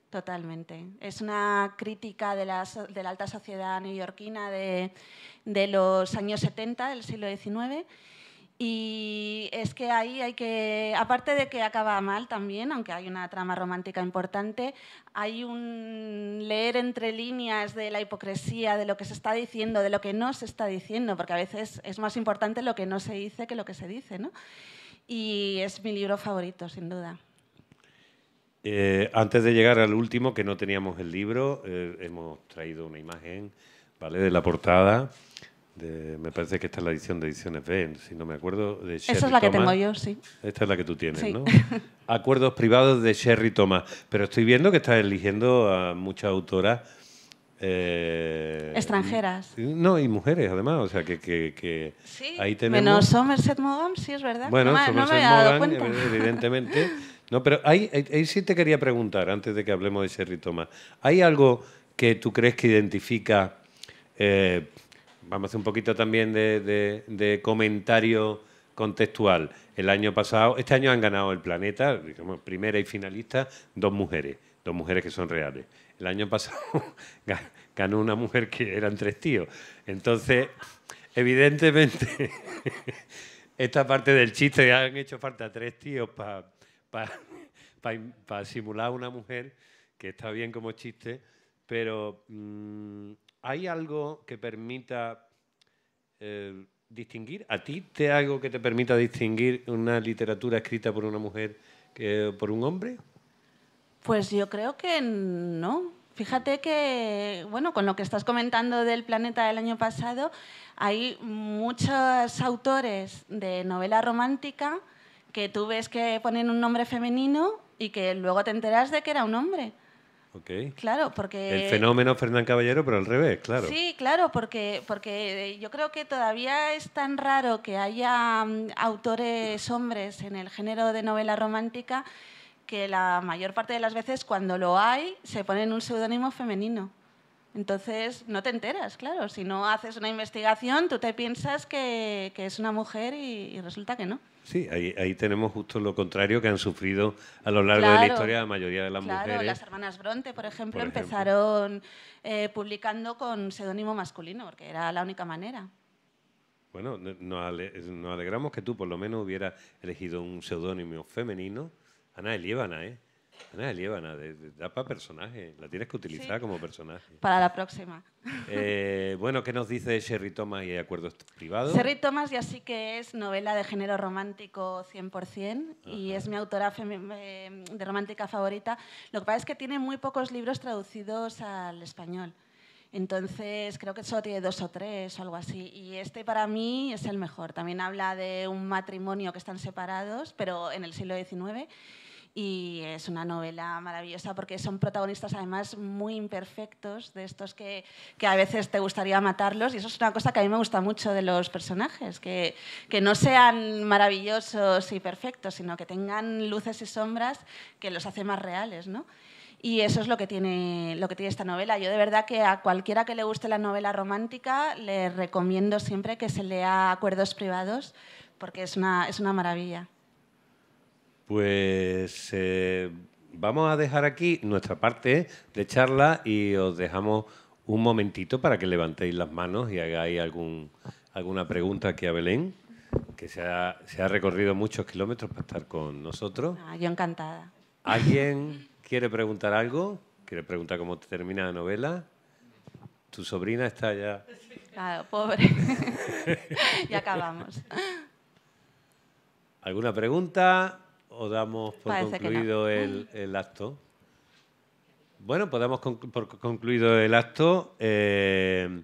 Totalmente. Es una crítica de la, alta sociedad neoyorquina de, de los años 70, del siglo XIX y es que ahí hay que, aparte de que acaba mal también, aunque hay una trama romántica importante, hay un leer entre líneas de la hipocresía, de lo que se está diciendo, de lo que no se está diciendo, porque a veces es más importante lo que no se dice que lo que se dice, ¿no? Y es mi libro favorito, sin duda.
Eh, antes de llegar al último, que no teníamos el libro, eh, hemos traído una imagen ¿vale? de la portada me parece que esta es la edición de Ediciones B, si no me acuerdo, de Esa es la que tengo yo, sí. Esta es la que tú tienes, ¿no? (laughs) Acuerdos privados de Sherry Thomas. Pero estoy viendo que estás eligiendo a muchas autoras. Eh, Extranjeras. No, y mujeres además, o sea que, sí, ahí tenemos. Menos
Somerset Maugham, sí, es verdad. Bueno, no, eh,
evidentemente. No, pero ahí, ahí, sí te quería preguntar, antes de que hablemos de Sherry Thomas, ¿hay algo que tú crees que identifica eh, vamos a hacer un poquito también de, comentario contextual. El año pasado, este año han ganado el planeta, digamos, primera y finalista, dos mujeres, dos mujeres que son reales. El año pasado (laughs) ganó una mujer que eran tres tíos. Entonces, evidentemente, (laughs) esta parte del chiste, han hecho falta tres tíos para simular a simular una mujer, que está bien como chiste, pero... Mm, ¿hay algo que permita eh, distinguir? ¿A ti te algo que te permita distinguir una literatura escrita por una mujer que por un hombre?
Pues yo creo que no. Fíjate que, bueno, con lo que estás comentando del planeta del año pasado, hay muchos autores de novela romántica que tú ves que ponen un nombre femenino y que luego te enteras de que era un hombre. Claro, porque... El
fenómeno Fernán Caballero, pero al revés, claro. Sí,
claro, porque, porque eh, yo creo que todavía es tan raro que haya mm, autores hombres en el género de novela romántica que la mayor parte de las veces cuando lo hay se ponen un seudónimo femenino. Entonces, no te enteras, claro. Si no haces una investigación, tú te piensas que, es una mujer y, resulta que no.
Sí, ahí, tenemos justo lo contrario que han sufrido a lo largo de la historia la mayoría de las mujeres. claro, Las
hermanas Bronte, por ejemplo, empezaron eh, publicando con seudónimo masculino, porque era la única manera.
Bueno, nos, alegramos que tú por lo menos hubieras elegido un seudónimo femenino. Ana Elíbana, ¿eh? Ana Líbana, da para personaje, la tienes que utilizar como personaje.
Para la próxima. (laughs)
Eh, bueno, ¿qué nos dice Sherry Thomas y Acuerdos Privados? Sherry
Thomas ya sí que es novela de género romántico 100% y es mi autora eh, de romántica favorita. Lo que pasa es que tiene muy pocos libros traducidos al español. Entonces, creo que solo tiene dos o tres o algo así. Y este para mí es el mejor. También habla de un matrimonio que están separados, pero en el siglo XIX y es una novela maravillosa porque son protagonistas además muy imperfectos, de estos que, a veces te gustaría matarlos y eso es una cosa que a mí me gusta mucho de los personajes, que, no sean maravillosos y perfectos, sino que tengan luces y sombras que los hace más reales, Y eso es lo que, tiene, lo que tiene esta novela. Yo de verdad que a cualquiera que le guste la novela romántica le recomiendo siempre que se lea Acuerdos Privados porque es una, es una maravilla.
Pues eh, vamos a dejar aquí nuestra parte de charla y os dejamos un momentito para que levantéis las manos y hagáis algún, alguna pregunta aquí a Belén, que se ha, recorrido muchos kilómetros para estar con nosotros.
Ah, yo encantada.
¿Alguien quiere preguntar algo? ¿Quiere preguntar cómo termina la novela? Tu sobrina está ya.
Claro, pobre. (laughs) ya acabamos.
¿Alguna pregunta? o damos por concluido ah. el, acto? Bueno, pues damos por concluido el acto. Hoy eh,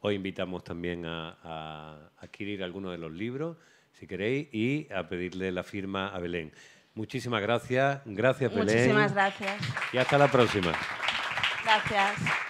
os invitamos también a, a adquirir algunos de los libros, si queréis, y a pedirle la firma a Belén. Muchísimas gracias. Gracias, Belén. Muchísimas gracias. Y hasta la próxima.
Gracias.